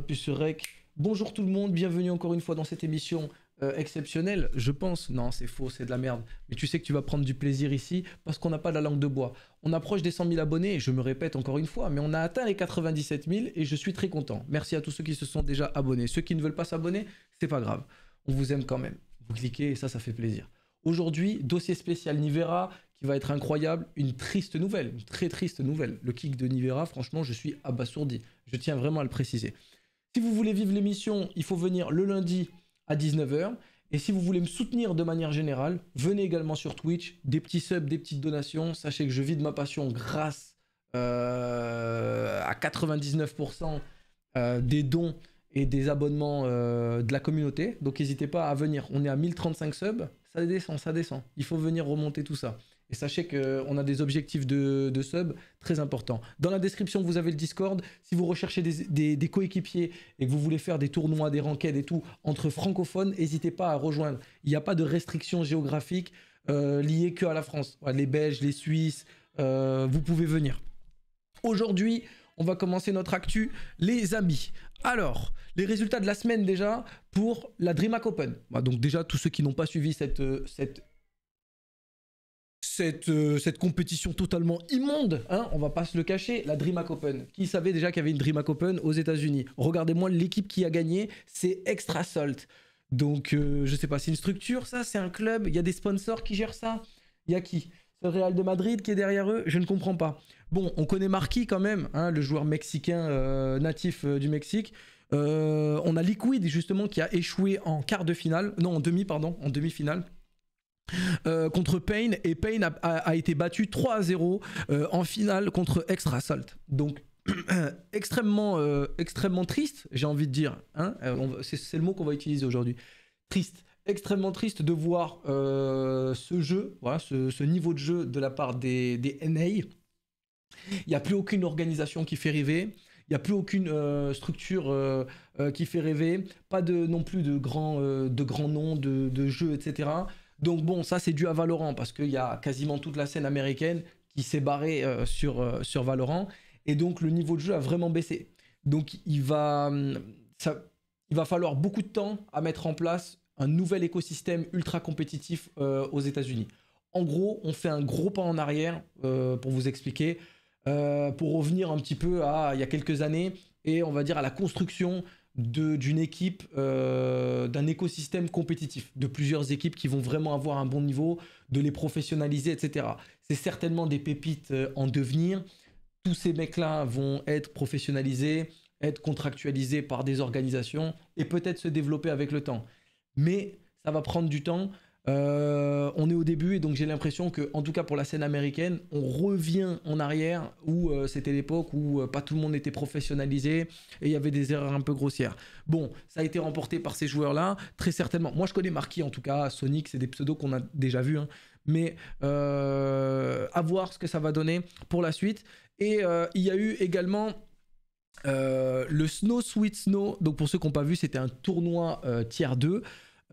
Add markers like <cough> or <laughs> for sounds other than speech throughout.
Plus sur Rec. Bonjour tout le monde, bienvenue encore une fois dans cette émission euh, exceptionnelle. Je pense, non, c'est faux, c'est de la merde. Mais tu sais que tu vas prendre du plaisir ici parce qu'on n'a pas la langue de bois. On approche des 100 000 abonnés, je me répète encore une fois, mais on a atteint les 97 000 et je suis très content. Merci à tous ceux qui se sont déjà abonnés. Ceux qui ne veulent pas s'abonner, c'est pas grave. On vous aime quand même. Vous cliquez et ça, ça fait plaisir. Aujourd'hui, dossier spécial Nivera qui va être incroyable. Une triste nouvelle, une très triste nouvelle. Le kick de Nivera, franchement, je suis abasourdi. Je tiens vraiment à le préciser. Si vous voulez vivre l'émission, il faut venir le lundi à 19h. Et si vous voulez me soutenir de manière générale, venez également sur Twitch, des petits subs, des petites donations. Sachez que je vis de ma passion grâce euh, à 99% euh, des dons et des abonnements euh, de la communauté. Donc n'hésitez pas à venir. On est à 1035 subs. Ça descend, ça descend. Il faut venir remonter tout ça. Et sachez qu'on a des objectifs de, sub très importants. Dans la description, vous avez le Discord. Si vous recherchez des, coéquipiers et que vous voulez faire des tournois, des ranked et tout entre francophones, n'hésitez pas à rejoindre. Il n'y a pas de restrictions géographiques euh, liées que à la France. Les Belges, les Suisses, euh, vous pouvez venir. Aujourd'hui, on va commencer notre actu, les amis. Alors, les résultats de la semaine déjà pour la DreamHack Open. Bah, donc déjà, tous ceux qui n'ont pas suivi cette, euh, cette euh, cette, compétition totalement immonde, hein, on va pas se le cacher, la DreamHack Open. Qui savait déjà qu'il y avait une DreamHack Open aux États-Unis Regardez-moi l'équipe qui a gagné, c'est Extra Salt. Donc, je euh, je sais pas, c'est une structure, ça, c'est un club, il y a des sponsors qui gèrent ça. Il y a qui C'est le Real de Madrid qui est derrière eux Je ne comprends pas. Bon, on connaît Marquis quand même, hein, le joueur mexicain euh, natif du Mexique. on a Liquid justement qui a échoué en quart de finale, non en demi pardon, en demi-finale euh, contre Payne et Payne a, été battu 3 0 euh, en finale contre Extra Salt. Donc <clears throat> extrêmement, euh, extrêmement triste, j'ai envie de dire. Hein, c'est le mot qu'on va utiliser aujourd'hui. Triste. Extrêmement triste de voir ce jeu, voilà, ce, niveau de jeu de la part des, NA. Il n'y a plus aucune organisation qui fait rêver. Il n'y a plus aucune structure qui fait rêver. Pas de, non plus de grands, de grands noms, de jeux, etc. Donc bon, ça c'est dû à Valorant parce qu'il y a quasiment toute la scène américaine qui s'est barrée euh, euh, sur, Valorant. Et donc le niveau de jeu a vraiment baissé. Donc mm, il va, falloir beaucoup de temps à mettre en place un nouvel écosystème ultra compétitif euh, aux États-Unis. En gros, on fait un gros pas en arrière pour vous expliquer, pour revenir un petit peu à il y a quelques années et on va dire à la construction d'une équipe, euh, d'un écosystème compétitif, de plusieurs équipes qui vont vraiment avoir un bon niveau, de les professionnaliser, etc. C'est certainement des pépites euh, en devenir. Tous ces mecs-là vont être professionnalisés, être contractualisés par des organisations et peut-être se développer avec le temps. Mais ça va prendre du temps euh, on est au début et donc j'ai l'impression que, en tout cas pour la scène américaine, on revient en arrière où euh, c'était l'époque où euh, pas tout le monde était professionnalisé et il y avait des erreurs un peu grossières. Bon, ça a été remporté par ces joueurs-là, très certainement. Moi je connais Marquis en tout cas, Sonic, c'est des pseudos qu'on a déjà vus, hein. mais à voir ce que ça va donner pour la suite. Et il y a eu également le Snow Sweet Snow, donc pour ceux qui n'ont pas vu, c'était un tournoi tiers 2.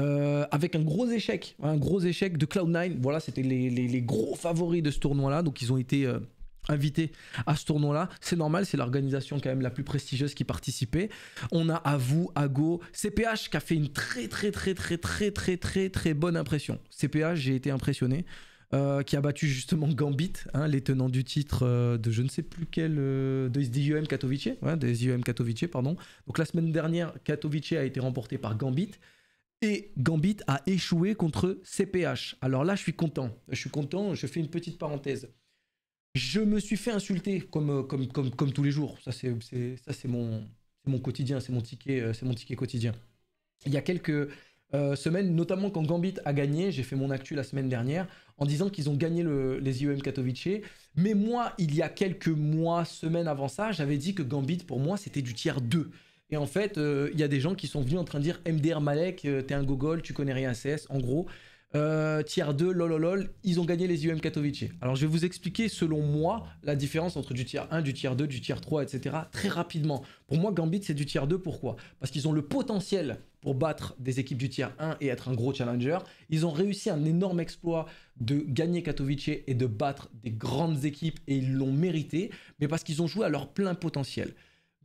Euh, avec un gros échec, un gros échec de Cloud9. Voilà, c'était les, gros favoris de ce tournoi-là. Donc ils ont été euh, invités à ce tournoi-là. C'est normal, c'est l'organisation quand même la plus prestigieuse qui participait. On a à à Go, CPH qui a fait une très très très très très très très très bonne impression. CPH, j'ai été impressionné. Euh, qui a battu justement Gambit, hein, les tenants du titre de je ne sais plus quel, De des IUM Katowice, des IUM Katowice, pardon. Donc la semaine dernière, Katowice a été remporté par Gambit. Et Gambit a échoué contre CPH. Alors là, je suis content. Je suis content, je fais une petite parenthèse. Je me suis fait insulter comme, euh, tous les jours. Ça, c'est mon, quotidien, c'est mon, ticket, euh, mon ticket quotidien. Il y a quelques euh, semaines, notamment quand Gambit a gagné, j'ai fait mon actu la semaine dernière, en disant qu'ils ont gagné les IEM Katowice. Mais moi, il y a quelques mois, semaines avant ça, j'avais dit que Gambit, pour moi, c'était du tiers 2. Et en fait, euh, il y a des gens qui sont venus en train de dire MDR Malek, euh, t'es un gogol, tu connais rien à CS. En gros, euh, tiers tier 2, lololol, ils ont gagné les U.M. Katowice. Alors je vais vous expliquer selon moi la différence entre du tiers 1, du tiers 2, du tiers 3, etc. très rapidement. Pour moi, Gambit c'est du tiers 2, pourquoi Parce qu'ils ont le potentiel pour battre des équipes du tiers 1 et être un gros challenger. Ils ont réussi un énorme exploit de gagner Katowice et de battre des grandes équipes et ils l'ont mérité, mais parce qu'ils ont joué à leur plein potentiel.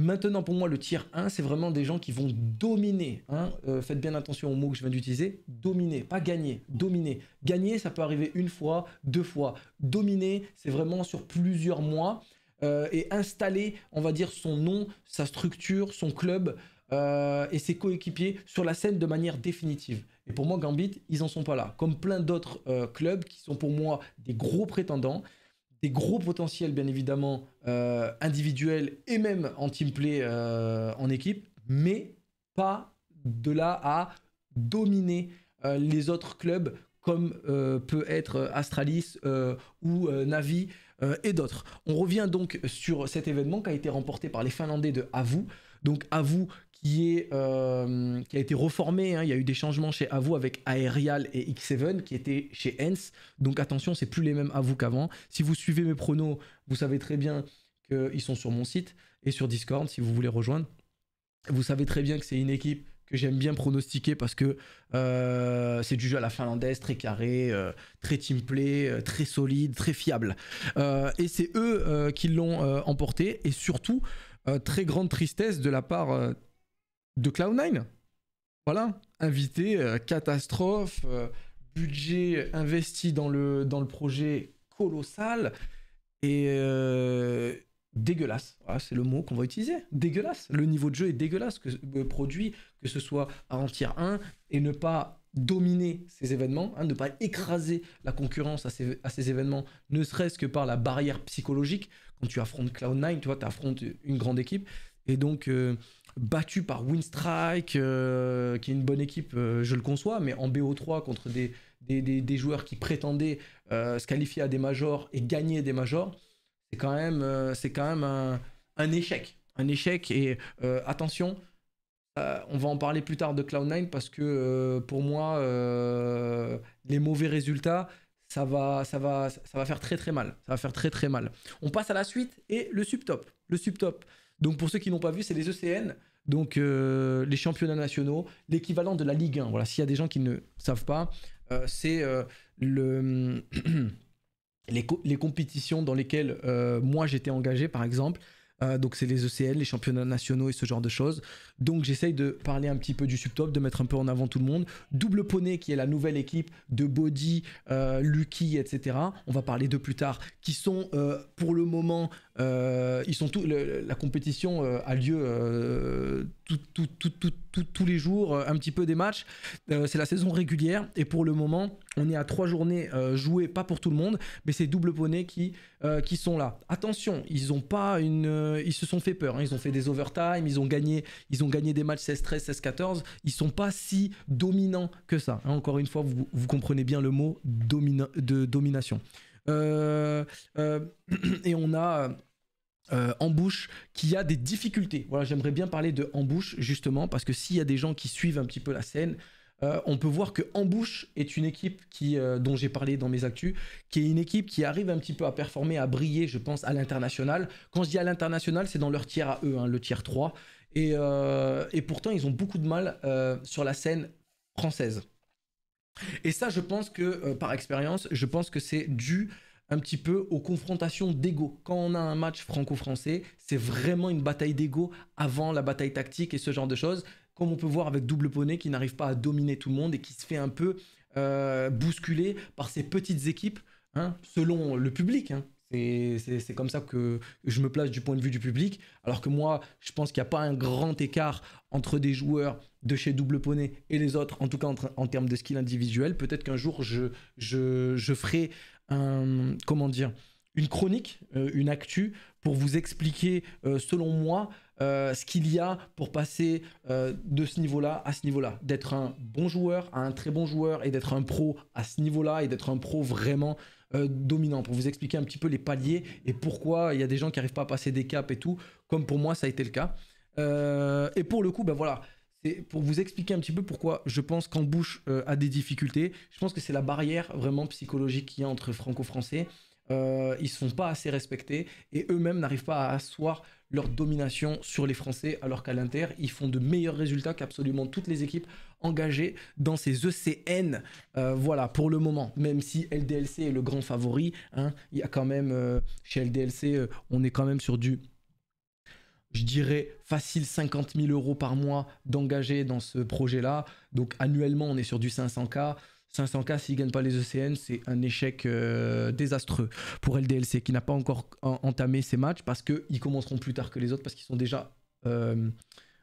Maintenant, pour moi, le tiers 1, c'est vraiment des gens qui vont dominer. Hein. Euh, faites bien attention au mot que je viens d'utiliser. Dominer, pas gagner, dominer. Gagner, ça peut arriver une fois, deux fois. Dominer, c'est vraiment sur plusieurs mois. Euh, et installer, on va dire, son nom, sa structure, son club euh, et ses coéquipiers sur la scène de manière définitive. Et pour moi, Gambit, ils n'en sont pas là. Comme plein d'autres clubs qui sont pour moi des gros prétendants des gros potentiels, bien évidemment, euh, individuels et même en team play euh, en équipe, mais pas de là à dominer euh, les autres clubs comme peut être Astralis ou Navi et d'autres. On revient donc sur cet événement qui a été remporté par les Finlandais de Avu. Donc Avu euh, qui, a été reformé. Hein. Il y a eu des changements chez Avou avec Aerial et X7 qui étaient chez Hens. Donc attention, c'est plus les mêmes Avou qu'avant. Si vous suivez mes pronos, vous savez très bien qu'ils sont sur mon site et sur Discord si vous voulez rejoindre. Vous savez très bien que c'est une équipe que j'aime bien pronostiquer parce que euh, c'est du jeu à la finlandaise, très carré, euh, très team play, très solide, très fiable. et c'est eux qui l'ont emporté et surtout, très grande tristesse de la part de Cloud9. Voilà, invité, euh, catastrophe, euh, budget investi dans le, dans le projet colossal et euh, dégueulasse. Ah, c'est le mot qu'on va utiliser. Dégueulasse. Le niveau de jeu est dégueulasse que produit, que ce soit à en tier 1 et ne pas dominer ces événements, hein, ne pas écraser la concurrence à ces, événements, ne serait-ce que par la barrière psychologique. Quand tu affrontes Cloud9, tu vois, tu affrontes une grande équipe. Et donc, battu par Winstrike, euh, qui est une bonne équipe, euh, je le conçois, mais en BO3 contre des, des, joueurs qui prétendaient euh, se qualifier à des majors et gagner des majors, c'est quand même, c'est quand même un, échec. Un échec et attention, on va en parler plus tard de Cloud9 parce que pour moi, les mauvais résultats, ça va, ça, va, ça va faire très très mal. Ça va faire très très mal. On passe à la suite et le subtop. Le subtop. top donc pour ceux qui n'ont pas vu, c'est les ECN, donc euh, les championnats nationaux, l'équivalent de la Ligue 1. Voilà, s'il y a des gens qui ne savent pas, euh, c'est euh, le <clears throat> les, compétitions dans lesquelles moi j'étais engagé, par exemple. donc c'est les ECN, les championnats nationaux et ce genre de choses. Donc j'essaye de parler un petit peu du subtop, de mettre un peu en avant tout le monde. Double Poney qui est la nouvelle équipe de Body, Lucky, etc. On va parler de plus tard, qui sont pour le moment euh, ils sont la compétition euh, a lieu euh, tous les jours, un petit peu des matchs. c'est la saison régulière et pour le moment, on est à trois journées jouées, pas pour tout le monde, mais c'est double poney qui, qui sont là. Attention, ils ont pas une, ils se sont fait peur. Hein. ils ont fait des overtime, ils ont gagné, ils ont gagné des matchs 16-13, 16-14. Ils sont pas si dominants que ça. Hein. encore une fois, vous, comprenez bien le mot dominant de domination. <clears throat> et on a en euh, qui a des difficultés. Voilà, j'aimerais bien parler de en justement parce que s'il y a des gens qui suivent un petit peu la scène, euh, on peut voir que Embouche est une équipe qui, euh, dont j'ai parlé dans mes actus, qui est une équipe qui arrive un petit peu à performer, à briller, je pense, à l'international. Quand je dis à l'international, c'est dans leur tiers à eux, hein, le tiers 3. et, pourtant, ils ont beaucoup de mal sur la scène française. Et ça, je pense que, par expérience, je pense que c'est dû un petit peu aux confrontations d'ego. Quand on a un match franco-français, c'est vraiment une bataille d'ego avant la bataille tactique et ce genre de choses, comme on peut voir avec Double Poney qui n'arrive pas à dominer tout le monde et qui se fait un peu euh, bousculer par ses petites équipes, hein, selon le public. Hein. C'est comme ça que je me place du point de vue du public, alors que moi, je pense qu'il n'y a pas un grand écart entre des joueurs de chez Double Poney et les autres, en tout cas en, termes de skill individuel. Peut-être qu'un jour, je, je, je ferai comment dire, une chronique, euh, une actu, pour vous expliquer, euh, selon moi, euh, ce qu'il y a pour passer de ce niveau-là à ce niveau-là. D'être un bon joueur à un très bon joueur et d'être un pro à ce niveau-là et d'être un pro vraiment dominant. Pour vous expliquer un petit peu les paliers et pourquoi il y a des gens qui n'arrivent pas à passer des caps et tout, comme pour moi ça a été le cas. et pour le coup, ben voilà, c'est pour vous expliquer un petit peu pourquoi je pense qu'Embouche euh, a des difficultés. Je pense que c'est la barrière vraiment psychologique qu'il y a entre franco-français. Euh, ils ne sont pas assez respectés et eux-mêmes n'arrivent pas à asseoir leur domination sur les Français, alors qu'à l'Inter, ils font de meilleurs résultats qu'absolument toutes les équipes engagées dans ces ECN. Euh, voilà, pour le moment, même si LDLC est le grand favori, hein, il y a quand même, chez LDLC, on est quand même sur du je dirais, facile 50 000 euros par mois d'engager dans ce projet-là. Donc annuellement, on est sur du 500K. 500K, s'ils ne gagnent pas les ECN, c'est un échec euh, désastreux pour LDLC qui n'a pas encore entamé ses matchs parce qu'ils commenceront plus tard que les autres parce qu'ils sont déjà euh,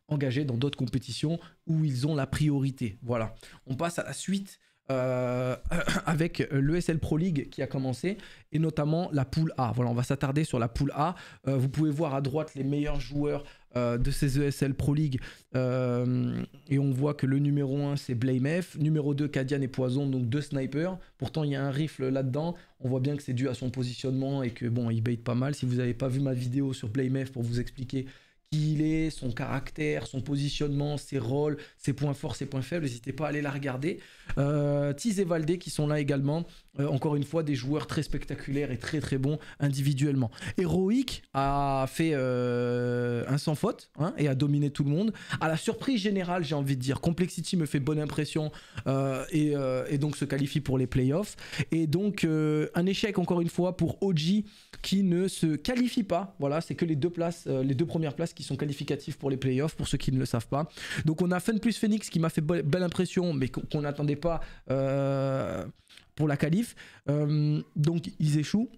engagés dans d'autres compétitions où ils ont la priorité. Voilà. On passe à la suite euh, <coughs> avec l'ESL Pro League qui a commencé et notamment la poule A. Voilà, on va s'attarder sur la poule A. Euh, vous pouvez voir à droite les meilleurs joueurs euh, de ces ESL Pro League et on voit que le numéro 1 c'est Blamef, numéro 2 Cadian et Poison, donc deux snipers. Pourtant il y a un rifle là-dedans. On voit bien que c'est dû à son positionnement et que bon, il bait pas mal. Si vous n'avez pas vu ma vidéo sur Blamef pour vous expliquer qui il est, son caractère, son positionnement, ses rôles, ses points forts, ses points faibles. N'hésitez pas à aller la regarder. Euh, Tiz et Valdé qui sont là également. Euh, encore une fois, des joueurs très spectaculaires et très très bons individuellement. Heroic a fait euh, un sans faute hein, et a dominé tout le monde. À la surprise générale, j'ai envie de dire, Complexity me fait bonne impression euh, et, donc se qualifie pour les playoffs. Et donc un échec encore une fois pour OG qui ne se qualifie pas. Voilà, c'est que les deux places, les deux premières places qui sont qualificatives pour les playoffs pour ceux qui ne le savent pas. Donc on a Fun plus Phoenix qui m'a fait belle impression, mais qu'on n'attendait pas pour la qualif. Euh, donc ils échouent.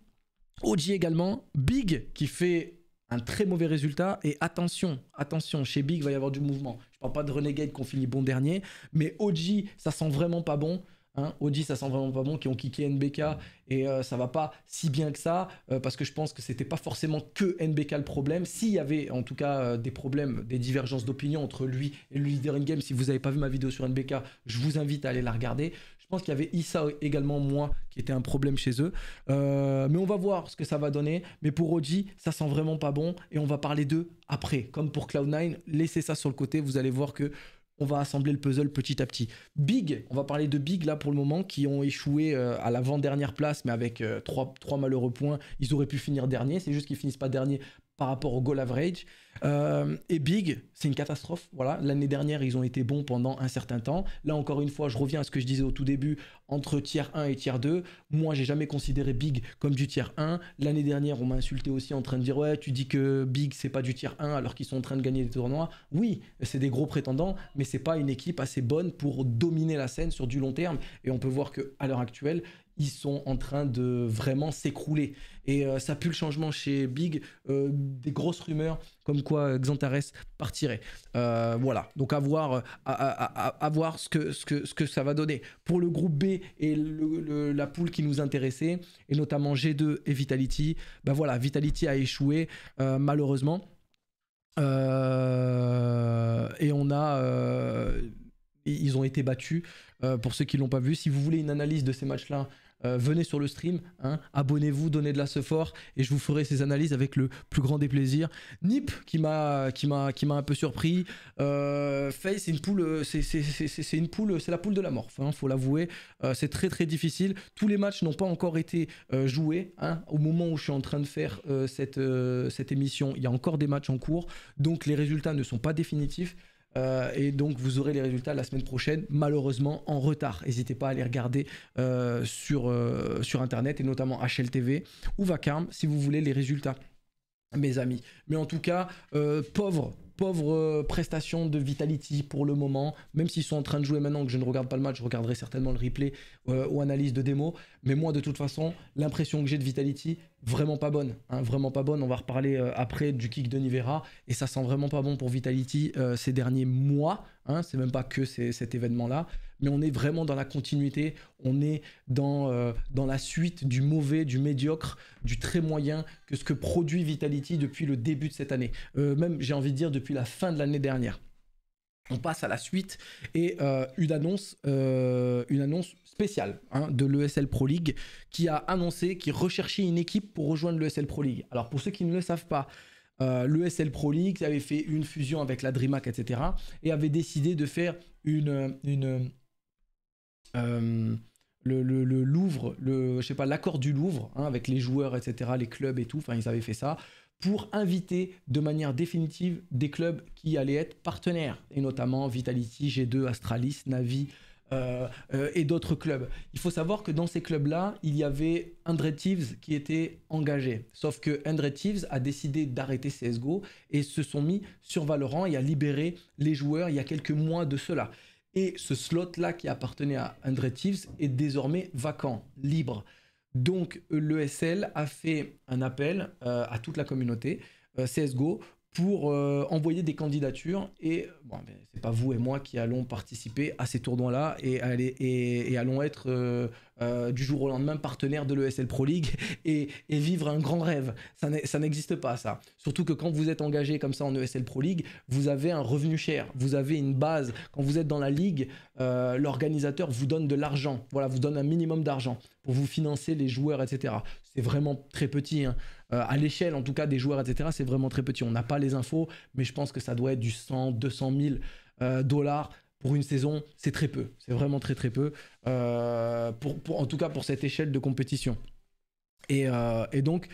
OG également, Big qui fait un très mauvais résultat. Et attention, attention, chez Big, va y avoir du mouvement. Je ne parle pas de Renegade qu'on finit bon dernier, mais OG, ça sent vraiment pas bon. Hein, OG, ça sent vraiment pas bon, qui ont kické NBK et euh, ça va pas si bien que ça, euh, parce que je pense que c'était pas forcément que NBK le problème. S'il y avait en tout cas des problèmes, des divergences d'opinion entre lui et le leader in-game, si vous avez pas vu ma vidéo sur NBK, je vous invite à aller la regarder. Je pense qu'il y avait Issa également, moi, qui était un problème chez eux. Euh, mais on va voir ce que ça va donner. Mais pour Oji, ça sent vraiment pas bon. Et on va parler d'eux après. Comme pour Cloud9, laissez ça sur le côté. Vous allez voir que on va assembler le puzzle petit à petit. Big, on va parler de Big là pour le moment, qui ont échoué euh, à l'avant-dernière place, mais avec euh, trois malheureux points, ils auraient pu finir dernier. C'est juste qu'ils finissent pas dernier par rapport au goal average. Euh, et Big, c'est une catastrophe. Voilà, l'année dernière, ils ont été bons pendant un certain temps. Là, encore une fois, je reviens à ce que je disais au tout début entre tiers 1 et tiers 2. Moi, j'ai jamais considéré Big comme du tiers 1. L'année dernière, on m'a insulté aussi en train de dire Ouais, tu dis que Big, c'est pas du tiers 1 alors qu'ils sont en train de gagner des tournois. Oui, c'est des gros prétendants, mais c'est pas une équipe assez bonne pour dominer la scène sur du long terme. Et on peut voir que à l'heure actuelle, ils sont en train de vraiment s'écrouler. Et euh, ça pue le changement chez Big, euh, des grosses rumeurs comme quoi euh, Xantares partirait. voilà, donc à voir, à, ce, que, ce, que, ce que ça va donner. Pour le groupe B et la poule qui nous intéressait, et notamment G2 et Vitality, ben voilà, Vitality a échoué malheureusement. et on a ils ont été battus. pour ceux qui l'ont pas vu, si vous voulez une analyse de ces matchs-là, euh, venez sur le stream, hein, abonnez-vous, donnez de la support et je vous ferai ces analyses avec le plus grand des plaisirs. Nip qui m'a qui m'a qui m'a un peu surpris. Euh, c'est une poule euh, c'est une poule c'est la poule de la mort. il hein, faut l'avouer, euh, c'est très très difficile. Tous les matchs n'ont pas encore été joués. Hein. Au moment où je suis en train de faire cette cette émission, il y a encore des matchs en cours, donc les résultats ne sont pas définitifs. Euh, et donc vous aurez les résultats la semaine prochaine, malheureusement en retard. N'hésitez pas à les regarder euh, sur, euh, sur Internet et notamment HLTV ou Vacarme si vous voulez les résultats, mes amis. Mais en tout cas, pauvre pauvre euh, prestation de Vitality pour le moment, même s'ils sont en train de jouer maintenant que je ne regarde pas le match, je regarderai certainement le replay euh, ou analyse de démo. Mais moi, de toute façon, l'impression que j'ai de Vitality, vraiment pas bonne. Hein, vraiment pas bonne. On va reparler euh, après du kick de Nivera. Et ça sent vraiment pas bon pour Vitality ces derniers mois. Hein. c'est même pas que cet événement-là mais on est vraiment dans la continuité, on est dans, euh, dans la suite du mauvais, du médiocre, du très moyen que ce que produit Vitality depuis le début de cette année. Euh, même, j'ai envie de dire, depuis la fin de l'année dernière. On passe à la suite et euh, une, annonce, une annonce spéciale hein, de l'ESL Pro League qui a annoncé qu'il recherchait une équipe pour rejoindre l'ESL Pro League. Alors pour ceux qui ne le savent pas, l'ESL Pro League avait fait une fusion avec la DreamHack, etc. et avait décidé de faire une, une, euh, le, Louvre, le, je sais pas, l'accord du Louvre, hein, avec les joueurs, etc., les clubs et tout, enfin ils avaient fait ça, pour inviter de manière définitive des clubs qui allaient être partenaires, et notamment Vitality, G2, Astralis, Navi, euh, euh, et d'autres clubs. Il faut savoir que dans ces clubs-là, il y avait André Thieves qui était engagé. Sauf que André Thieves a décidé d'arrêter CSGO et se sont mis sur Valorant et a libéré les joueurs il y a quelques mois de cela. Et ce slot-là qui appartenait à André Thieves est désormais vacant, libre. Donc l'ESL a fait un appel euh, à toute la communauté euh, CSGO pour euh, envoyer des candidatures. Et bon, c'est pas vous et moi qui allons participer à ces tournois-là et, aller et, allons être euh, euh, du jour au lendemain partenaire de l'ESL Pro League <laughs> et, et, vivre un grand rêve. Ça n'existe pas, ça. Surtout que quand vous êtes engagé comme ça en ESL Pro League, vous avez un revenu cher, vous avez une base. Quand vous êtes dans la ligue, l'organisateur vous donne de l'argent. Voilà, vous donne un minimum d'argent pour vous financer les joueurs, etc vraiment très petit. Hein. Euh, à l'échelle, en tout cas, des joueurs, etc., c'est vraiment très petit. On n'a pas les infos, mais je pense que ça doit être du 100, 200 000 dollars pour une saison. C'est très peu. C'est vraiment très, très peu. Euh, pour, en tout cas, pour cette échelle de compétition. et euh, donc,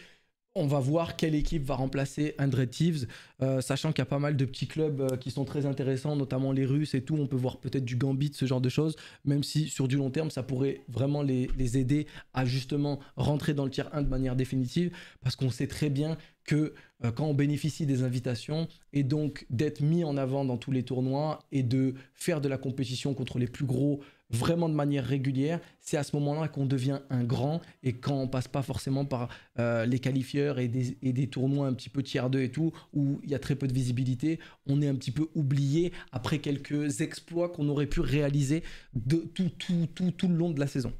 on va voir quelle équipe va remplacer André Thieves, euh, sachant qu'il y a pas mal de petits clubs euh, qui sont très intéressants, notamment les Russes et tout. On peut voir peut-être du Gambit, ce genre de choses, même si sur du long terme, ça pourrait vraiment les, aider à justement rentrer dans le tier 1 de manière définitive, parce qu'on sait très bien que euh, quand on bénéficie des invitations et donc d'être mis en avant dans tous les tournois et de faire de la compétition contre les plus gros vraiment de manière régulière, c'est à ce moment-là qu'on devient un grand et quand on passe pas forcément par euh, les qualifieurs et des, et des, tournois un petit peu tiers 2 et tout, où il y a très peu de visibilité, on est un petit peu oublié après quelques exploits qu'on aurait pu réaliser de tout, tout, tout, tout le long de la saison.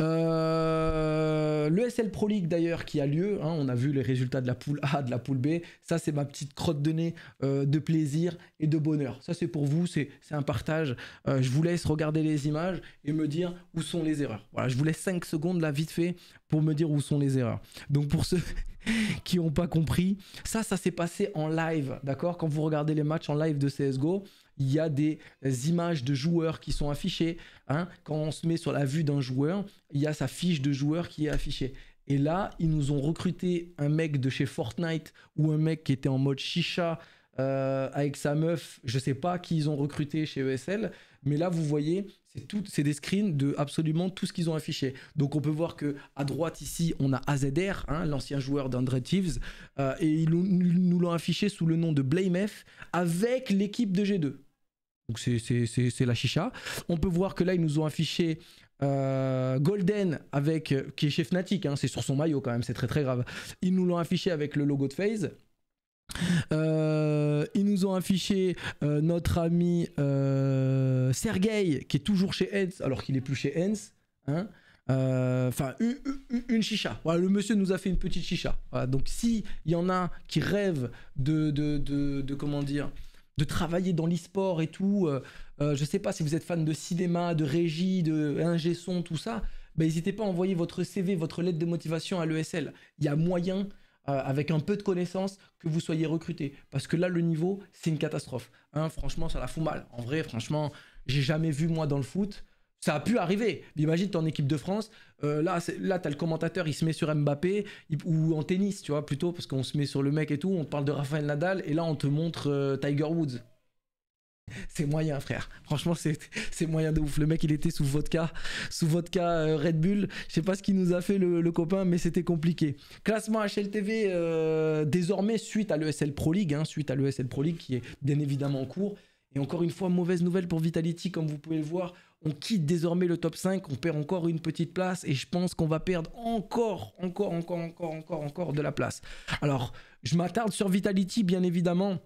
Euh, le SL Pro League d'ailleurs qui a lieu, hein, on a vu les résultats de la poule A, de la poule B, ça c'est ma petite crotte de nez euh, de plaisir et de bonheur. Ça c'est pour vous, c'est un partage. Euh, je vous laisse regarder les images et me dire où sont les erreurs. Voilà, je vous laisse 5 secondes là vite fait pour me dire où sont les erreurs. Donc pour ceux <laughs> qui n'ont pas compris, ça ça s'est passé en live, d'accord Quand vous regardez les matchs en live de CSGO, il y a des euh, images de joueurs qui sont affichées. Hein. Quand on se met sur la vue d'un joueur, il y a sa fiche de joueur qui est affichée. Et là, ils nous ont recruté un mec de chez Fortnite ou un mec qui était en mode chicha euh, avec sa meuf. Je sais pas qui ils ont recruté chez ESL, mais là, vous voyez, c'est tout, c'est des screens de absolument tout ce qu'ils ont affiché. Donc, on peut voir que à droite ici, on a AZR, hein, l'ancien joueur d'Andre Thieves, euh, et ils nous l'ont affiché sous le nom de BlameF avec l'équipe de G2. Donc c'est la chicha. On peut voir que là, ils nous ont affiché euh, Golden avec euh, qui est chez Fnatic, hein, c'est sur son maillot quand même, c'est très très grave. Ils nous l'ont affiché avec le logo de FaZe. Euh, ils nous ont affiché notre ami Sergei qui est toujours chez Hens alors qu'il est plus chez Hens. Hein. enfin une, chicha. Voilà, le monsieur nous a fait une petite chicha. donc si il y en a qui rêvent de, de, de, de comment dire de travailler dans l'e-sport et tout. je euh, euh, je sais pas si vous êtes fan de cinéma, de régie, de ingé son, tout ça. Ben, n'hésitez pas à envoyer votre CV, votre lettre de motivation à l'ESL. Il y a moyen, euh, avec un peu de connaissances, que vous soyez recruté. Parce que là, le niveau, c'est une catastrophe. Hein, franchement, ça la fout mal. En vrai, franchement, j'ai jamais vu, moi, dans le foot, ça a pu arriver. Imagine, ton équipe de France. Euh, là, là t'as le commentateur, il se met sur Mbappé, ou en tennis, tu vois, plutôt, parce qu'on se met sur le mec et tout. On te parle de Rafael Nadal, et là, on te montre euh, Tiger Woods. <laughs> C'est moyen, frère. Franchement, c'est moyen de ouf. Le mec, il était sous vodka, sous vodka euh, Red Bull. Je sais pas ce qu'il nous a fait, le, copain, mais c'était compliqué. Classement HLTV, désormais, suite à l'ESL Pro League, hein, suite à l'ESL Pro League qui est bien évidemment en cours. Et encore une fois, mauvaise nouvelle pour Vitality, comme vous pouvez le voir. On quitte désormais le top 5, on perd encore une petite place et je pense qu'on va perdre encore, encore, encore, encore, encore, encore de la place. Alors, je m'attarde sur Vitality, bien évidemment.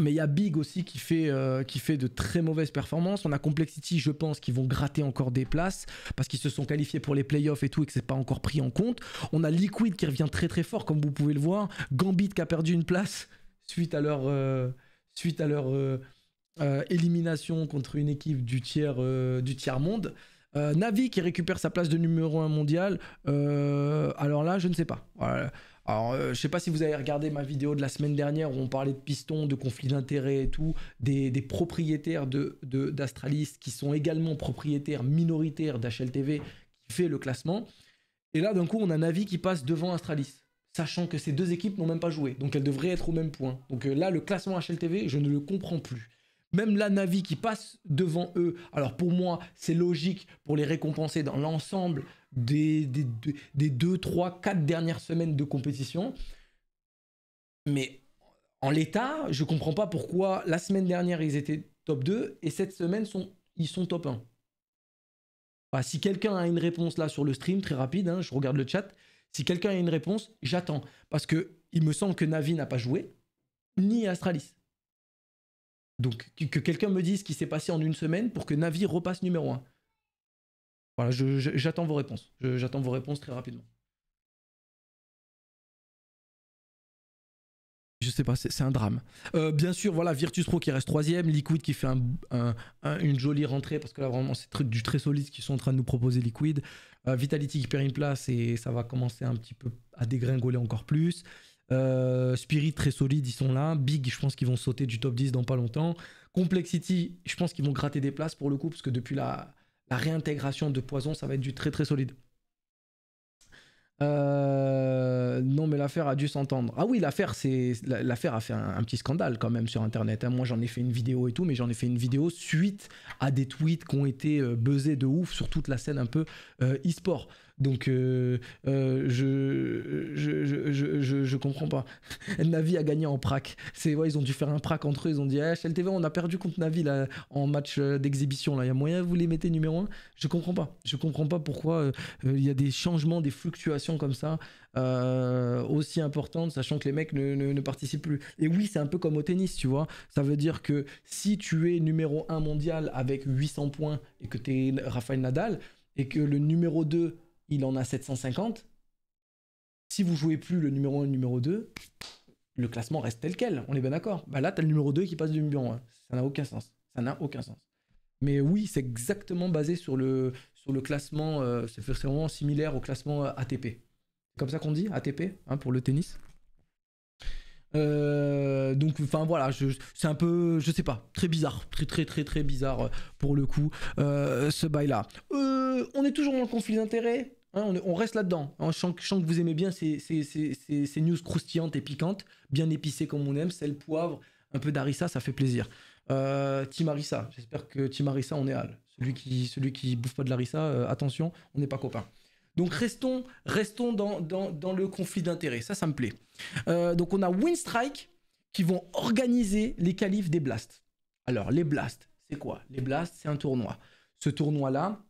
Mais il y a Big aussi qui fait, euh, qui fait de très mauvaises performances. On a Complexity, je pense, qui vont gratter encore des places parce qu'ils se sont qualifiés pour les playoffs et tout et que ce n'est pas encore pris en compte. On a Liquid qui revient très très fort, comme vous pouvez le voir. Gambit qui a perdu une place suite à leur, euh, suite à leur, euh, euh, élimination contre une équipe du tiers, euh, du tiers monde. Euh, Navi qui récupère sa place de numéro 1 mondial. alors là, je ne sais pas. Alors, je ne sais pas si vous avez regardé ma vidéo de la semaine dernière où on parlait de pistons, de conflits d'intérêts et tout, des, propriétaires d'Astralis de, qui sont également propriétaires minoritaires d'HLTV qui fait le classement. Et là, d'un coup, on a Navi qui passe devant Astralis sachant que ces deux équipes n'ont même pas joué. Donc elles devraient être au même point. Donc là, le classement HLTV, je ne le comprends plus. Même la Navi qui passe devant eux, alors pour moi, c'est logique pour les récompenser dans l'ensemble des, 2, 3, 4 dernières semaines de compétition. Mais en l'état, je ne comprends pas pourquoi la semaine dernière ils étaient top 2 et cette semaine ils sont top 1. si quelqu'un a une réponse là sur le stream, très rapide, hein, je regarde le chat. Si quelqu'un a une réponse, j'attends. Parce qu'il me semble que Navi n'a pas joué, ni Astralis. Donc que quelqu'un me dise ce qui s'est passé en une semaine pour que Navi repasse numéro 1. Voilà, j'attends vos réponses. J'attends vos réponses très rapidement. Je sais pas, c'est un drame. Euh, bien sûr, voilà, Virtus Pro qui reste troisième, Liquid qui fait une jolie rentrée, parce que là vraiment c'est du très solide qu'ils sont en train de nous proposer Liquid. Euh, Vitality qui perd une place et ça va commencer un petit peu à dégringoler encore plus. Euh, Spirit très solide, ils sont là. Big, je pense qu'ils vont sauter du top 10 dans pas longtemps. Complexity, je pense qu'ils vont gratter des places pour le coup, parce que depuis la, réintégration de Poison, ça va être du très très solide. Euh, non, mais l'affaire a dû s'entendre. Ah oui, l'affaire, l'affaire a fait un, petit scandale quand même sur Internet. Hein. Moi, j'en ai fait une vidéo et tout, mais j'en ai fait une vidéo suite à des tweets qui ont été euh, buzzés de ouf sur toute la scène un peu e-sport. Donc, euh, euh, je, je, comprends pas. <laughs> Navi a gagné en prac. C'est, ouais, ils ont dû faire un prac entre eux. Ils ont dit, HLTV, eh, on a perdu contre Navi en match euh, d'exhibition. Là, il y a moyen, vous les mettez numéro 1 Je comprends pas. Je comprends pas pourquoi il y a des changements, des fluctuations comme ça aussi importantes, sachant que les mecs ne, ne, ne participent plus. Et oui, c'est un peu comme au tennis, tu vois. Ça veut dire que si tu es numéro 1 mondial avec 800 points et que tu es Rafael Nadal et que le numéro 2 il en a 750. Si vous jouez plus le numéro 1 et le numéro 2, le classement reste tel quel, on est bien d'accord. Bah là, as le numéro 2 qui passe du numéro 1. Ça n'a aucun sens. Ça n'a aucun sens. Mais oui, c'est exactement basé sur le, sur le classement, euh, c'est vraiment similaire au classement euh, ATP. C'est Comme ça qu'on dit, ATP, hein, pour le tennis. Euh, donc, enfin voilà, c'est un peu, je sais pas, très bizarre, très très très très bizarre pour le coup, ce bail-là. on est toujours dans le conflit d'intérêts Hein, on, reste là-dedans. Hein, je, sens, que vous aimez bien ces, news croustillantes et piquantes, bien épicées comme on aime, sel, poivre, un peu d'arissa, ça fait plaisir. Euh, Tim Harissa, j'espère que Tim Harissa, on est hal. Celui qui, celui qui bouffe pas de l'arissa, euh, attention, on n'est pas copains. Donc restons, restons dans, dans, le conflit d'intérêts, ça, ça me plaît. Euh, donc on a Winstrike qui vont organiser les qualifs des Blasts. Alors les Blasts, c'est quoi Les Blasts, c'est un tournoi. Ce tournoi-là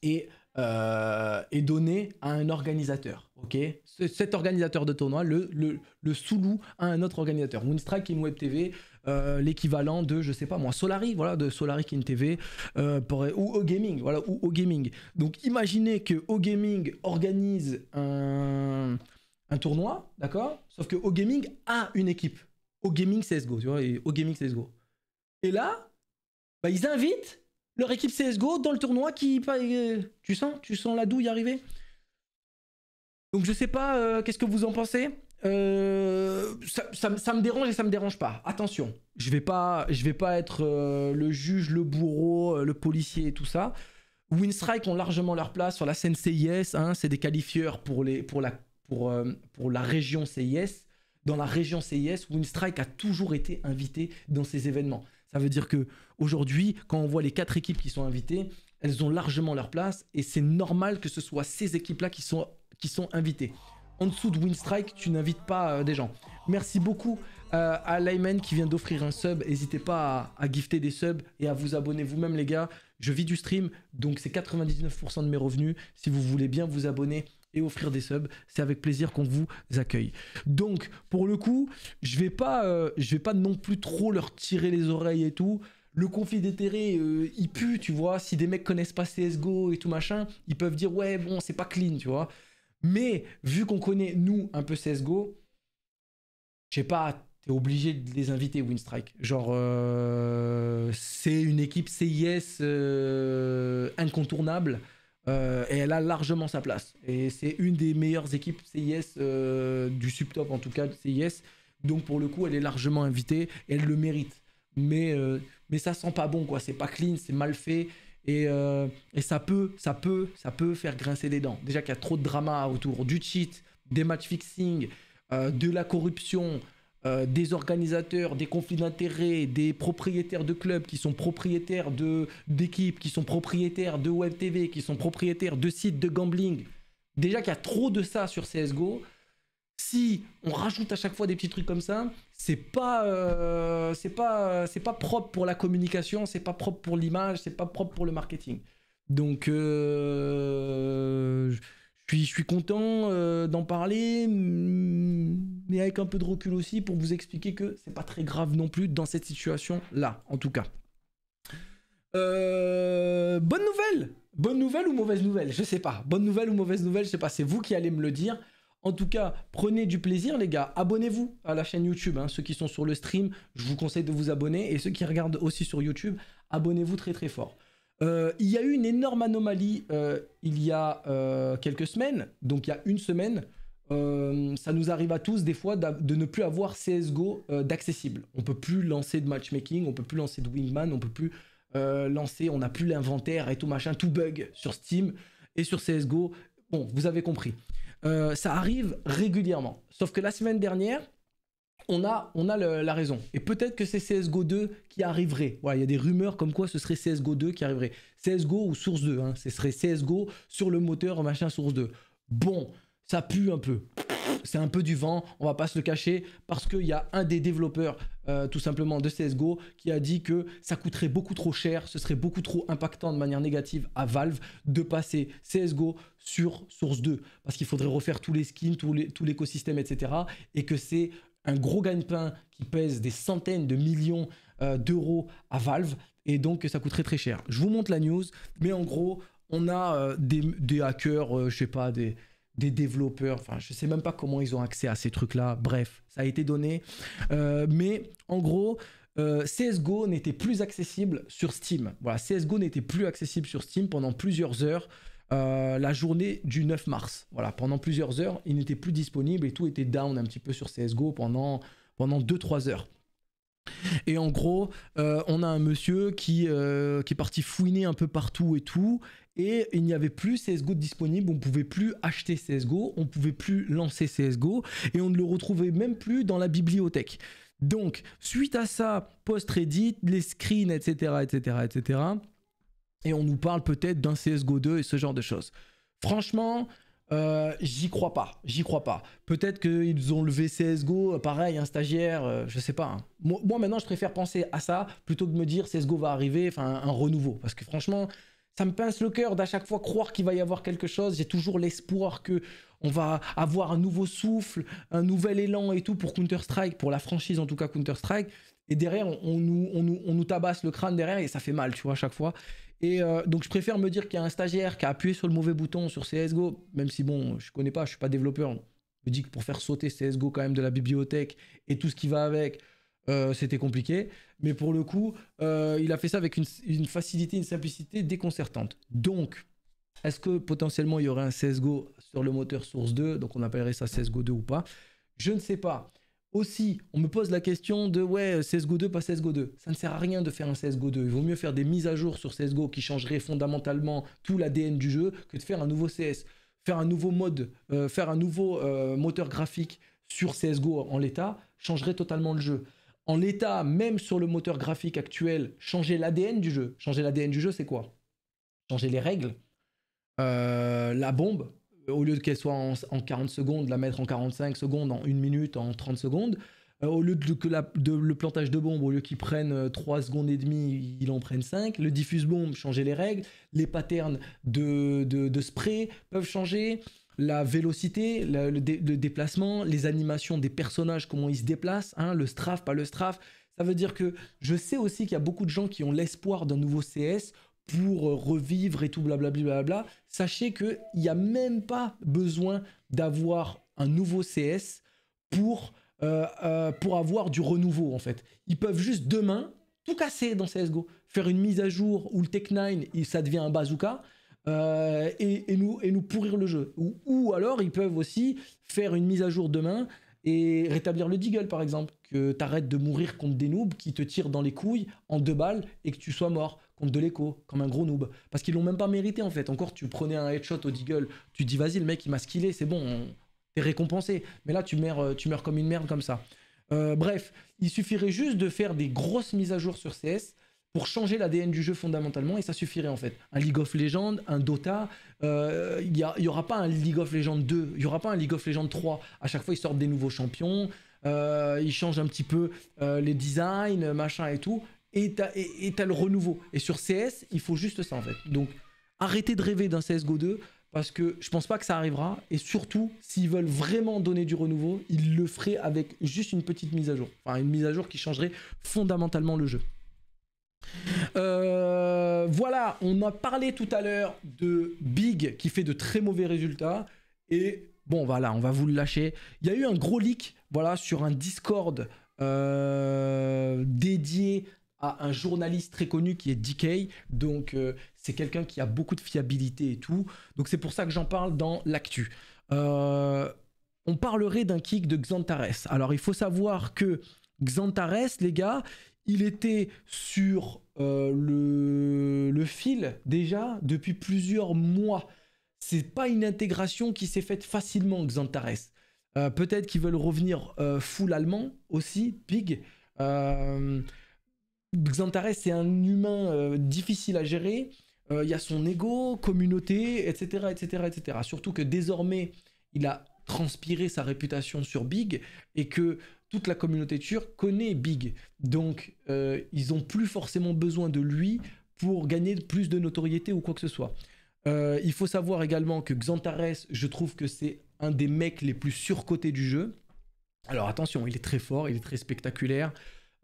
est euh, est donné à un organisateur. Ok, cet organisateur de tournoi le, le, le à un autre organisateur. in Web TV, l'équivalent de, je sais pas moi, Solari, voilà, de Solari TV, euh, pour, ou O Gaming, voilà, ou Gaming. Donc imaginez que O Gaming organise un, un tournoi, d'accord Sauf que O Gaming a une équipe. O Gaming CSGO, tu vois, et O Gaming CSGO. Et là, bah, ils invitent leur équipe CSGO dans le tournoi qui... Euh, tu sens Tu sens la douille arriver Donc je sais pas, euh, qu'est-ce que vous en pensez euh, ça, me dérange et ça me dérange pas. Attention, je vais pas, je vais pas être le juge, le bourreau, le policier et tout ça. Winstrike ont largement leur place sur la scène CIS. Hein. c'est des qualifieurs pour, les, pour, la, pour, pour la région CIS dans la région CIS, Winstrike a toujours été invité dans ces événements. Ça veut dire que aujourd'hui, quand on voit les quatre équipes qui sont invitées, elles ont largement leur place et c'est normal que ce soit ces équipes-là qui sont, qui sont invitées. En dessous de Winstrike, tu n'invites pas euh, des gens. Merci beaucoup euh, à Lyman qui vient d'offrir un sub. N'hésitez pas à, gifter des subs et à vous abonner vous-même, les gars. Je vis du stream, donc c'est 99% de mes revenus. Si vous voulez bien vous abonner et offrir des subs. C'est avec plaisir qu'on vous accueille. Donc, pour le coup, je vais pas, euh, je vais pas non plus trop leur tirer les oreilles et tout. Le conflit d'intérêts, euh, il pue, tu vois. Si des mecs connaissent pas CSGO et tout machin, ils peuvent dire ouais, bon, c'est pas clean, tu vois. Mais vu qu'on connaît, nous, un peu CSGO, je sais pas, es obligé de les inviter, Winstrike. Genre, euh, c'est une équipe CIS incontournable. Euh, et elle a largement sa place. Et c'est une des meilleures équipes CIS, euh, du subtop en tout cas, de CIS. Donc pour le coup, elle est largement invitée elle le mérite. Mais, euh, mais ça sent pas bon, quoi. C'est pas clean, c'est mal fait. Et, ça peut, ça peut, ça peut faire grincer des dents. Déjà qu'il y a trop de drama autour du cheat, des match fixing, de la corruption, euh, des organisateurs, des conflits d'intérêts, des propriétaires de clubs qui sont propriétaires d'équipes, qui sont propriétaires de web TV, qui sont propriétaires de sites de gambling. Déjà qu'il y a trop de ça sur CS:GO. Si on rajoute à chaque fois des petits trucs comme ça, c'est pas euh, c'est pas c'est pas propre pour la communication, c'est pas propre pour l'image, c'est pas propre pour le marketing. Donc euh, je suis, content euh, d'en parler, mais avec un peu de recul aussi pour vous expliquer que c'est pas très grave non plus dans cette situation-là, en tout cas. Euh, bonne nouvelle Bonne nouvelle ou mauvaise nouvelle Je ne sais pas. Bonne nouvelle ou mauvaise nouvelle, je sais pas, c'est vous qui allez me le dire. En tout cas, prenez du plaisir, les gars. Abonnez-vous à la chaîne YouTube. Hein. Ceux qui sont sur le stream, je vous conseille de vous abonner. Et ceux qui regardent aussi sur YouTube, abonnez-vous très très fort. Euh, il y a eu une énorme anomalie euh, il y a euh, quelques semaines, donc il y a une semaine. ça nous arrive à tous des fois de ne plus avoir CSGO d'accessible. On peut plus lancer de matchmaking, on peut plus lancer de wingman, on peut plus lancer, on n'a plus l'inventaire et tout machin, tout bug sur Steam et sur CSGO. Bon, vous avez compris. ça arrive régulièrement. Sauf que la semaine dernière, on a, on a la raison. Et peut-être que c'est CSGO 2 qui arriverait. Voilà, il y a des rumeurs comme quoi ce serait CSGO 2 qui arriverait. CSGO ou Source 2, hein, ce serait CSGO sur le moteur machin Source 2. Bon, ça pue un peu. C'est un peu du vent, on va pas se le cacher, parce qu'il y a un des développeurs euh, tout simplement de CSGO qui a dit que ça coûterait beaucoup trop cher, ce serait beaucoup trop impactant de manière négative à Valve de passer CSGO sur Source 2, parce qu'il faudrait refaire tous les skins, tout l'écosystème, etc. Et que c'est un gros gagne-pain qui pèse des centaines de millions euh, d'euros à Valve et donc ça coûterait très cher. Je vous montre la news, mais en gros, on a euh, des, hackers, euh, je sais pas, des, développeurs, enfin je sais même pas comment ils ont accès à ces trucs-là, bref, ça a été donné. mais en gros, CSGO n'était plus accessible sur Steam. Voilà, CSGO n'était plus accessible sur Steam pendant plusieurs heures. Euh, la journée du 9 mars. Voilà, pendant plusieurs heures, il n'était plus disponible et tout était down un petit peu sur CSGO pendant, pendant 2-3 heures. Et en gros, euh, on a un monsieur qui, euh, qui est parti fouiner un peu partout et tout. Et il n'y avait plus CSGO disponible, on ne pouvait plus acheter CSGO, on ne pouvait plus lancer CSGO, et on ne le retrouvait même plus dans la bibliothèque. Donc, suite à ça, post-Reddit, les screens, etc., etc., etc., et on nous parle peut-être d'un CSGO 2 et ce genre de choses. Franchement, euh, j'y crois pas, j'y crois pas. Peut-être qu'ils ont levé CSGO, euh, pareil, un stagiaire, euh, je sais pas. Hein. Moi, maintenant je préfère penser à ça plutôt que de me dire CSGO va arriver, enfin un, renouveau. Parce que franchement, ça me pince le cœur d'à chaque fois croire qu'il va y avoir quelque chose. J'ai toujours l'espoir que on va avoir un nouveau souffle, un nouvel élan et tout pour Counter-Strike, pour la franchise en tout cas Counter-Strike. Et derrière, on, on, nous, on, nous, on nous tabasse le crâne derrière et ça fait mal, tu vois, à chaque fois. Et euh, donc je préfère me dire qu'il y a un stagiaire qui a appuyé sur le mauvais bouton sur CSGO, même si bon, je ne connais pas, je suis pas développeur. Je me dis que pour faire sauter CSGO quand même de la bibliothèque et tout ce qui va avec, euh, c'était compliqué. Mais pour le coup, euh, il a fait ça avec une, une facilité, une simplicité déconcertante. Donc, est-ce que potentiellement il y aurait un CSGO sur le moteur Source 2 Donc on appellerait ça CSGO 2 ou pas Je ne sais pas. Aussi, on me pose la question de ouais, euh, CSGO 2, pas CSGO 2. Ça ne sert à rien de faire un CSGO 2. Il vaut mieux faire des mises à jour sur CSGO qui changeraient fondamentalement tout l'ADN du jeu que de faire un nouveau CS. Faire un nouveau mode, euh, faire un nouveau euh, moteur graphique sur CSGO en l'état changerait totalement le jeu. En l'état, même sur le moteur graphique actuel, changer l'ADN du jeu. Changer l'ADN du jeu, c'est quoi Changer les règles, la bombe, au lieu qu'elle soit en, 40 secondes, la mettre en 45 secondes, en 1 minute, en 30 secondes. Euh, au lieu de, que le plantage de bombes, au lieu qu'il prenne 3 euh, secondes et demie, il en prenne 5. Le diffuse bombe, changer les règles. Les patterns de, spray peuvent changer. La vélocité, le, déplacement, les animations des personnages, comment ils se déplacent, hein, le strafe, pas le strafe. Ça veut dire que je sais aussi qu'il y a beaucoup de gens qui ont l'espoir d'un nouveau CS pour euh, revivre et tout blablabla. Sachez qu'il n'y a même pas besoin d'avoir un nouveau CS pour, euh, euh, pour avoir du renouveau en fait. Ils peuvent juste demain tout casser dans CSGO, faire une mise à jour où le Tech 9 ça devient un bazooka. et, nous, et nous pourrir le jeu. Ou, alors ils peuvent aussi faire une mise à jour demain et rétablir le deagle par exemple, que tu arrêtes de mourir contre des noobs qui te tirent dans les couilles en deux balles et que tu sois mort contre de l'écho, comme un gros noob. Parce qu'ils l'ont même pas mérité en fait. Encore, tu prenais un headshot au deagle, tu dis vas-y, le mec il m'a skillé, c'est bon, t'es récompensé. Mais là, tu meurs, euh, tu meurs comme une merde comme ça. Euh, bref, il suffirait juste de faire des grosses mises à jour sur CS pour changer l'ADN du jeu fondamentalement et ça suffirait en fait. Un League of Legends, un Dota, euh, il n'y aura pas un League of Legends 2, il y aura pas un League of Legends 3. À chaque fois, ils sortent des nouveaux champions, ils changent un petit peu les designs, machin et tout et t'as le renouveau. Et sur CS, il faut juste ça en fait. Donc arrêtez de rêver d'un CSGO 2 parce que je pense pas que ça arrivera. Et surtout, s'ils veulent vraiment donner du renouveau, ils le feraient avec juste une petite mise à jour. Enfin, une mise à jour qui changerait fondamentalement le jeu. Euh, voilà, on a parlé tout à l'heure de Big qui fait de très mauvais résultats. Et bon, voilà, on va vous le lâcher. Il y a eu un gros leak voilà, sur un Discord euh, dédié à un journaliste très connu qui est DK. Donc, euh, c'est quelqu'un qui a beaucoup de fiabilité et tout. Donc, c'est pour ça que j'en parle dans l'actu. Euh, on parlerait d'un kick de Xantares. Alors, il faut savoir que Xantares, les gars, il était sur euh, le, le fil déjà depuis plusieurs mois. C'est pas une intégration qui s'est faite facilement, Xantares. Peut-être qu'ils veulent revenir full allemand aussi, Pig. Xantares, c'est un humain euh, difficile à gérer. Euh, il y a son ego, communauté, etc., etc., etc. Surtout que désormais, il a transpiré sa réputation sur Big et que toute la communauté turque connaît Big. Donc, euh, ils ont plus forcément besoin de lui pour gagner plus de notoriété ou quoi que ce soit. il faut savoir également que Xantares, je trouve que c'est un des mecs les plus surcotés du jeu. Alors attention, il est très fort, il est très spectaculaire.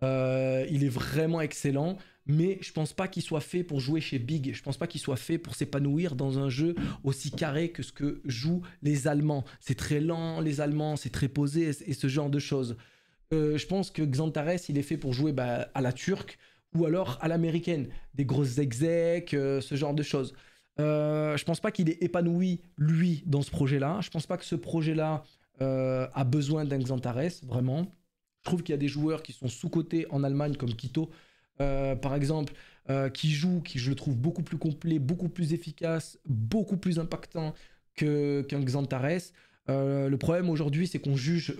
Euh, il est vraiment excellent, mais je pense pas qu'il soit fait pour jouer chez Big. Je pense pas qu'il soit fait pour s'épanouir dans un jeu aussi carré que ce que jouent les Allemands. C'est très lent, les Allemands, c'est très posé et, ce genre de choses. Euh, je pense que Xantares, il est fait pour jouer bah, à la turque ou alors à l'américaine, des grosses execs, euh, ce genre de choses. je pense pas qu'il est épanoui, lui, dans ce projet-là. Je pense pas que ce projet-là a besoin d'un Xantares, vraiment. Je trouve qu'il y a des joueurs qui sont sous-cotés en Allemagne, comme Quito, euh, par exemple, euh, qui joue, qui je le trouve beaucoup plus complet, beaucoup plus efficace, beaucoup plus impactant qu'un Xantares. Euh, le problème aujourd'hui, c'est qu'on juge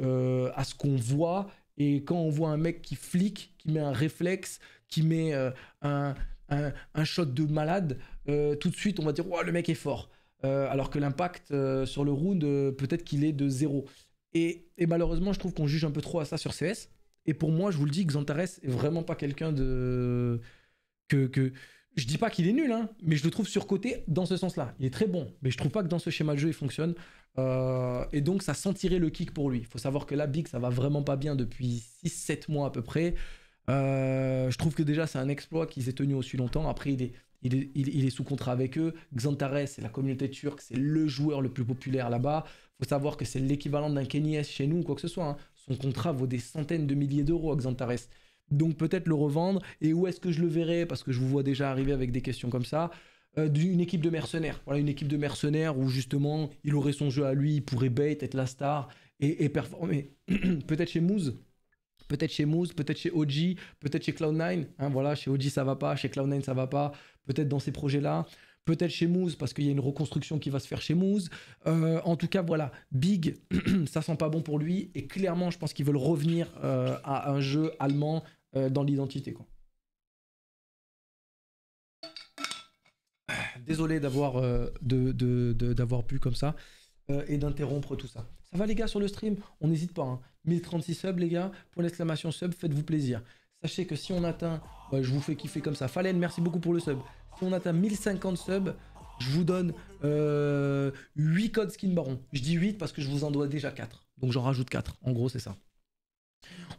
à ce qu'on voit. Et quand on voit un mec qui flic, qui met un réflexe, qui met un, un, shot de malade, tout de suite, on va dire ouais, le mec est fort. alors que l'impact sur le round, peut-être qu'il est de zéro. Et, malheureusement, je trouve qu'on juge un peu trop à ça sur CS. Et pour moi, je vous le dis, Xantares est vraiment pas quelqu'un de. Que, que, Je dis pas qu'il est nul, hein, mais je le trouve surcoté dans ce sens-là. Il est très bon, mais je trouve pas que dans ce schéma de jeu, il fonctionne. Euh, et donc, ça sentirait le kick pour lui. Il faut savoir que là, Big, ça va vraiment pas bien depuis 6-7 mois à peu près. Euh, je trouve que déjà, c'est un exploit qu'ils aient tenu aussi longtemps. Après, il est, il est, il est, sous contrat avec eux. Xantares, c'est la communauté turque, c'est le joueur le plus populaire là-bas faut savoir que c'est l'équivalent d'un Kenny chez nous ou quoi que ce soit. Hein. Son contrat vaut des centaines de milliers d'euros à Xantares. Donc peut-être le revendre. Et où est-ce que je le verrai Parce que je vous vois déjà arriver avec des questions comme ça. Euh, d'une équipe de mercenaires. Voilà, une équipe de mercenaires où justement il aurait son jeu à lui, il pourrait bait, être la star et, performer. <clears throat> peut-être chez Moose. Peut-être chez Moose, peut-être chez OG, peut-être chez Cloud9. Hein, voilà, chez OG ça va pas, chez Cloud9 ça va pas. Peut-être dans ces projets-là peut-être chez Moose parce qu'il y a une reconstruction qui va se faire chez Moose. Euh, en tout cas, voilà, Big, <clears throat> ça sent pas bon pour lui et clairement, je pense qu'ils veulent revenir euh, à un jeu allemand euh, dans l'identité. Ah, désolé d'avoir, d'avoir pu comme ça et d'interrompre tout ça. Ça va les gars sur le stream On n'hésite pas. 1036 hein. subs les gars, pour l'exclamation sub, faites-vous plaisir. Sachez que si on atteint, bah, je vous fais kiffer comme ça. Falen, merci beaucoup pour le sub on atteint 1050 subs, je vous donne 8 euh, codes skin baron. Je dis 8 parce que je vous en dois déjà 4. Donc j'en rajoute 4. En gros, c'est ça.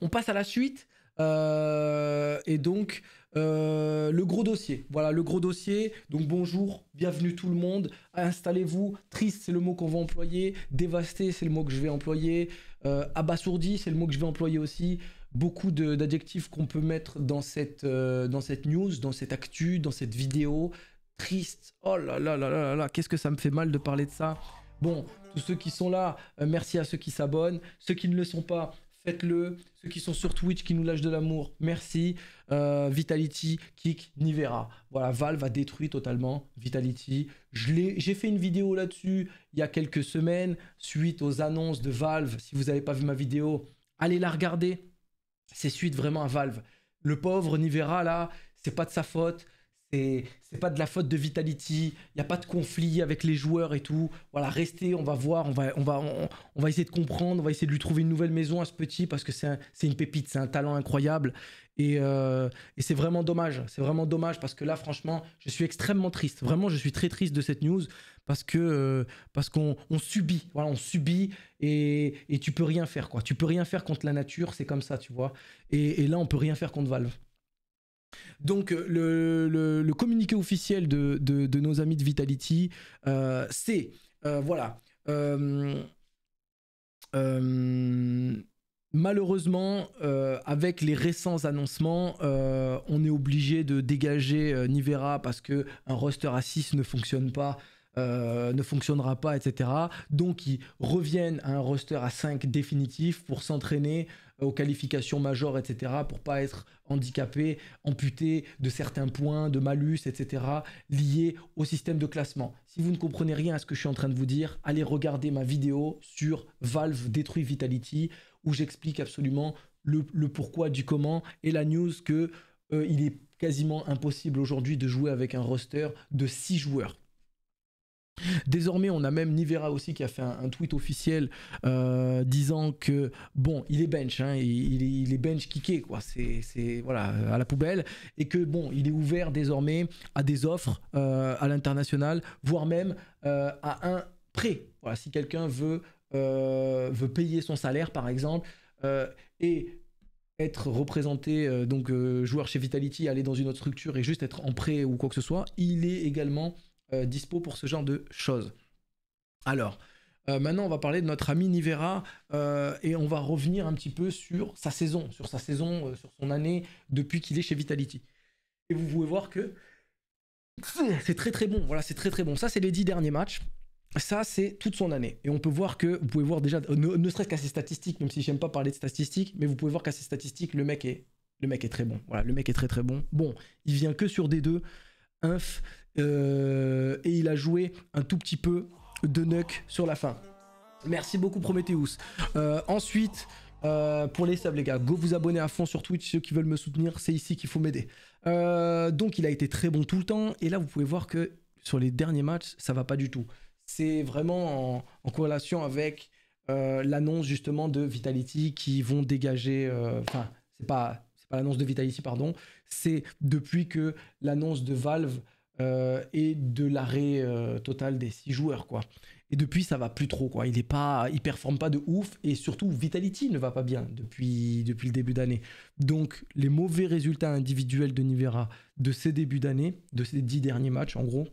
On passe à la suite. Euh, et donc, euh, le gros dossier. Voilà, le gros dossier. Donc bonjour, bienvenue tout le monde. Installez-vous. Triste, c'est le mot qu'on va employer. Dévasté, c'est le mot que je vais employer. abasourdi, c'est le mot que je vais employer aussi beaucoup d'adjectifs qu'on peut mettre dans cette, euh, dans cette news, dans cette actu, dans cette vidéo. Triste. Oh là là là là là, qu'est-ce que ça me fait mal de parler de ça. Bon, tous ceux qui sont là, euh, merci à ceux qui s'abonnent. Ceux qui ne le sont pas, faites-le. Ceux qui sont sur Twitch, qui nous lâchent de l'amour, merci. Euh, Vitality, Kick, Nivera. Voilà, Valve a détruit totalement Vitality. J'ai fait une vidéo là-dessus il y a quelques semaines, suite aux annonces de Valve. Si vous n'avez pas vu ma vidéo, allez la regarder. C'est suite vraiment à Valve. Le pauvre n'y verra là, c'est pas de sa faute. C'est pas de la faute de Vitality, il n'y a pas de conflit avec les joueurs et tout. Voilà, restez, on va voir, on va, on, va, on, va essayer de comprendre, on va essayer de lui trouver une nouvelle maison à ce petit parce que c'est une pépite, c'est un talent incroyable. Euh, et, c'est vraiment dommage, c'est vraiment dommage parce que là, franchement, je suis extrêmement triste. Vraiment, je suis très triste de cette news parce que euh, parce qu'on subit, voilà, on subit et, et tu peux rien faire, quoi. Tu peux rien faire contre la nature, c'est comme ça, tu vois. Et, et là, on peut rien faire contre Valve. Donc euh, le, communiqué officiel de, nos amis de Vitality, euh, c'est, euh, voilà, malheureusement, avec les récents annoncements, on est obligé de dégager Nivera parce qu'un roster à 6 ne fonctionne pas euh, ne fonctionnera pas, etc. Donc ils reviennent à un roster à 5 définitif pour s'entraîner euh, aux qualifications majeures, etc., pour pas être handicapé, amputé de certains points, de malus, etc., liés au système de classement. Si vous ne comprenez rien à ce que je suis en train de vous dire, allez regarder ma vidéo sur Valve détruit Vitality, où j'explique absolument le, pourquoi du comment et la news que euh, il est quasiment impossible aujourd'hui de jouer avec un roster de 6 joueurs. Désormais, on a même Nivera aussi qui a fait un, tweet officiel euh, disant que, bon, il est bench, hein, il, est bench kické, quoi, c'est voilà, à la poubelle, et que, bon, il est ouvert désormais à des offres euh, à l'international, voire même euh, à un prêt. Voilà, si quelqu'un veut, veut payer son salaire, par exemple, et être représenté, donc joueur chez Vitality, aller dans une autre structure et juste être en prêt ou quoi que ce soit, il est également euh, dispo pour ce genre de choses. Alors, euh, maintenant, on va parler de notre ami Nivera euh, et on va revenir un petit peu sur sa saison, sur sa saison, sur son année depuis qu'il est chez Vitality. Et vous pouvez voir que <clears throat> c'est très très bon. Voilà, c'est très très bon. Ça, c'est les dix derniers matchs. Ça, c'est toute son année. Et on peut voir que, vous pouvez voir déjà, ne, serait-ce qu'à ses statistiques, même si j'aime pas parler de statistiques, mais vous pouvez voir qu'à ses statistiques, le mec est le mec est très bon. Voilà, le mec est très très bon. Bon, il vient que sur des deux. Euh, et il a joué un tout petit peu de Nuck sur la fin. Merci beaucoup Prometheus. Euh, ensuite, euh, pour les subs, les gars, go vous abonner à fond sur Twitch. Ceux qui veulent me soutenir, c'est ici qu'il faut m'aider. donc, il a été très bon tout le temps. Et là, vous pouvez voir que sur les derniers matchs, ça va pas du tout. C'est vraiment en, corrélation avec l'annonce justement de Vitality qui vont dégager. Enfin, c'est pas, pas l'annonce de Vitality, pardon. C'est depuis que l'annonce de Valve. Euh, et de l'arrêt euh, total des six joueurs quoi. Et depuis ça va plus trop quoi. Il est pas, il performe pas de ouf et surtout Vitality ne va pas bien depuis depuis le début d'année. Donc les mauvais résultats individuels de Nivera de ces débuts d'année, de ces dix derniers matchs en gros,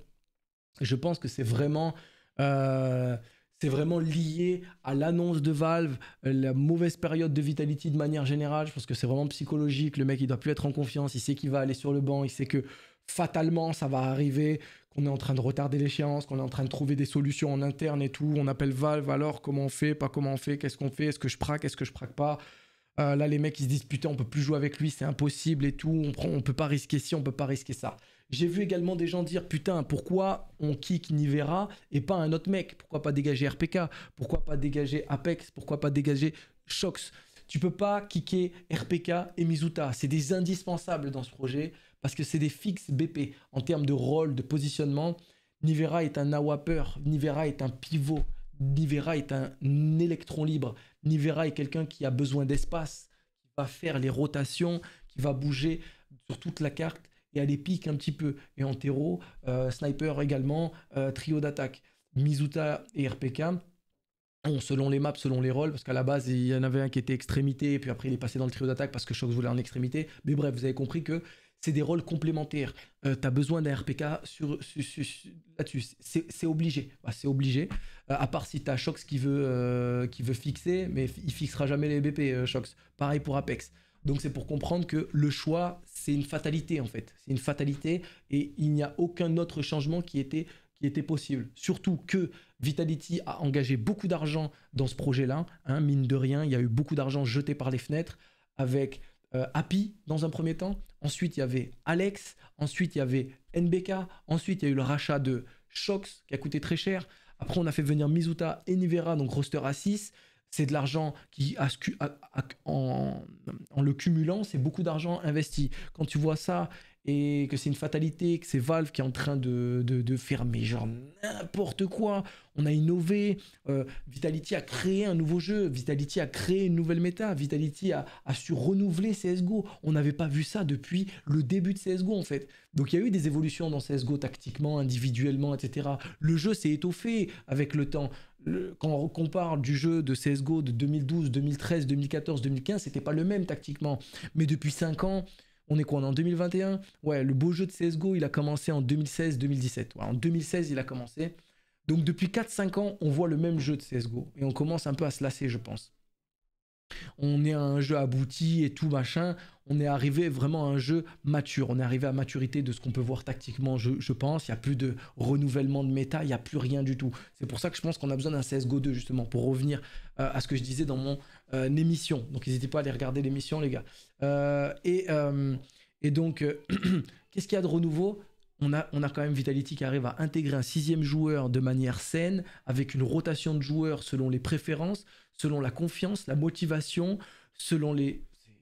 je pense que c'est vraiment euh, c'est vraiment lié à l'annonce de Valve, la mauvaise période de Vitality de manière générale. Je pense que c'est vraiment psychologique. Le mec, il doit plus être en confiance. Il sait qu'il va aller sur le banc. Il sait que fatalement ça va arriver, qu'on est en train de retarder l'échéance, qu'on est en train de trouver des solutions en interne et tout, on appelle Valve, alors comment on fait, pas comment on fait, qu'est-ce qu'on fait, est-ce que je praque, est-ce que je praque pas euh, Là les mecs ils se disent on peut plus jouer avec lui, c'est impossible et tout, on, prend, on peut pas risquer ci, on peut pas risquer ça. J'ai vu également des gens dire putain pourquoi on kick Nivera et pas un autre mec, pourquoi pas dégager RPK, pourquoi pas dégager Apex, pourquoi pas dégager Shox tu peux pas kicker RPK et Mizuta. C'est des indispensables dans ce projet parce que c'est des fixes BP. En termes de rôle, de positionnement, Nivera est un awapper, Nivera est un pivot, Nivera est un électron libre, Nivera est quelqu'un qui a besoin d'espace, qui va faire les rotations, qui va bouger sur toute la carte et aller pique un petit peu. Et en terreau, euh, sniper également, euh, trio d'attaque. Mizuta et RPK Bon, selon les maps, selon les rôles, parce qu'à la base, il y en avait un qui était extrémité, et puis après, il est passé dans le trio d'attaque parce que Shox voulait en extrémité. Mais bref, vous avez compris que c'est des rôles complémentaires. Euh, tu as besoin d'un RPK sur, là-dessus. C'est obligé. c'est obligé. Bah, euh, à part si tu as Shox qui veut, euh, qui veut fixer, mais il fixera jamais les BP, Shox. Pareil pour Apex. Donc c'est pour comprendre que le choix, c'est une fatalité en fait. C'est une fatalité et il n'y a aucun autre changement qui était, qui était possible. Surtout que Vitality a engagé beaucoup d'argent dans ce projet-là. Hein. mine de rien, il y a eu beaucoup d'argent jeté par les fenêtres avec euh, Happy dans un premier temps, ensuite il y avait Alex, ensuite il y avait NBK, ensuite il y a eu le rachat de Shox qui a coûté très cher, après on a fait venir Mizuta et Nivera, donc roster à 6, c'est de l'argent qui, a, en, le cumulant, c'est beaucoup d'argent investi. Quand tu vois ça et que c'est une fatalité, que c'est Valve qui est en train de, de, genre n'importe quoi. On a innové, euh, Vitality a créé un nouveau jeu, Vitality a créé une nouvelle méta, Vitality a, su renouveler CSGO. On n'avait pas vu ça depuis le début de CSGO en fait. Donc il y a eu des évolutions dans CSGO tactiquement, individuellement, etc. Le jeu s'est étoffé avec le temps. quand on compare du jeu de CSGO de 2012, 2013, 2014, 2015, c'était pas le même tactiquement. Mais depuis 5 ans, on est quoi On est en 2021 Ouais, le beau jeu de CSGO, il a commencé en 2016-2017. en 2016, il a commencé. Donc depuis 4-5 ans, on voit le même jeu de CSGO. Et on commence un peu à se lasser, je pense on est à un jeu abouti et tout machin. On est arrivé vraiment à un jeu mature. On est arrivé à maturité de ce qu'on peut voir tactiquement, je, pense. Il n'y a plus de renouvellement de méta, il n'y a plus rien du tout. C'est pour ça que je pense qu'on a besoin d'un CSGO 2, justement, pour revenir euh, à ce que je disais dans mon euh, émission. Donc n'hésitez pas à aller regarder l'émission, les gars. Euh, et, donc, <clears throat> qu'est-ce qu'il y a de renouveau on a, on a, quand même Vitality qui arrive à intégrer un sixième joueur de manière saine, avec une rotation de joueurs selon les préférences, selon la confiance, la motivation, selon les... C'est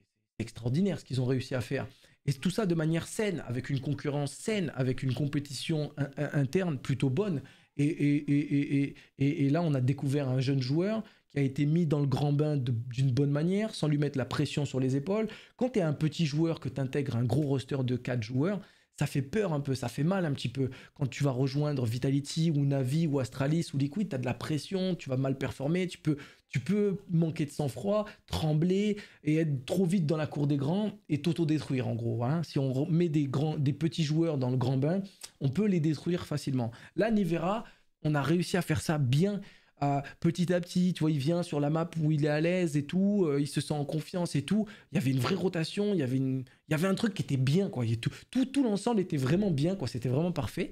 extraordinaire ce qu'ils ont réussi à faire. Et tout ça de manière saine, avec une concurrence saine, avec une compétition interne plutôt bonne. Et, et, là, on a découvert un jeune joueur qui a été mis dans le grand bain d'une bonne manière, sans lui mettre la pression sur les épaules. Quand tu es un petit joueur, que tu intègres un gros roster de 4 joueurs, ça fait peur un peu, ça fait mal un petit peu. Quand tu vas rejoindre Vitality ou Navi ou Astralis ou Liquid, tu as de la pression, tu vas mal performer, tu peux, tu peux manquer de sang-froid, trembler et être trop vite dans la cour des grands et t'auto-détruire en gros. Hein. Si on met des, grands, des petits joueurs dans le grand bain, on peut les détruire facilement. Là, Nivera, on a réussi à faire ça bien petit à petit, tu vois, il vient sur la map où il est à l'aise et tout, euh, il se sent en confiance et tout. Il y avait une vraie rotation, il y avait, une, il y avait un truc qui était bien, quoi. tout tout, tout l'ensemble était vraiment bien, quoi. C'était vraiment parfait.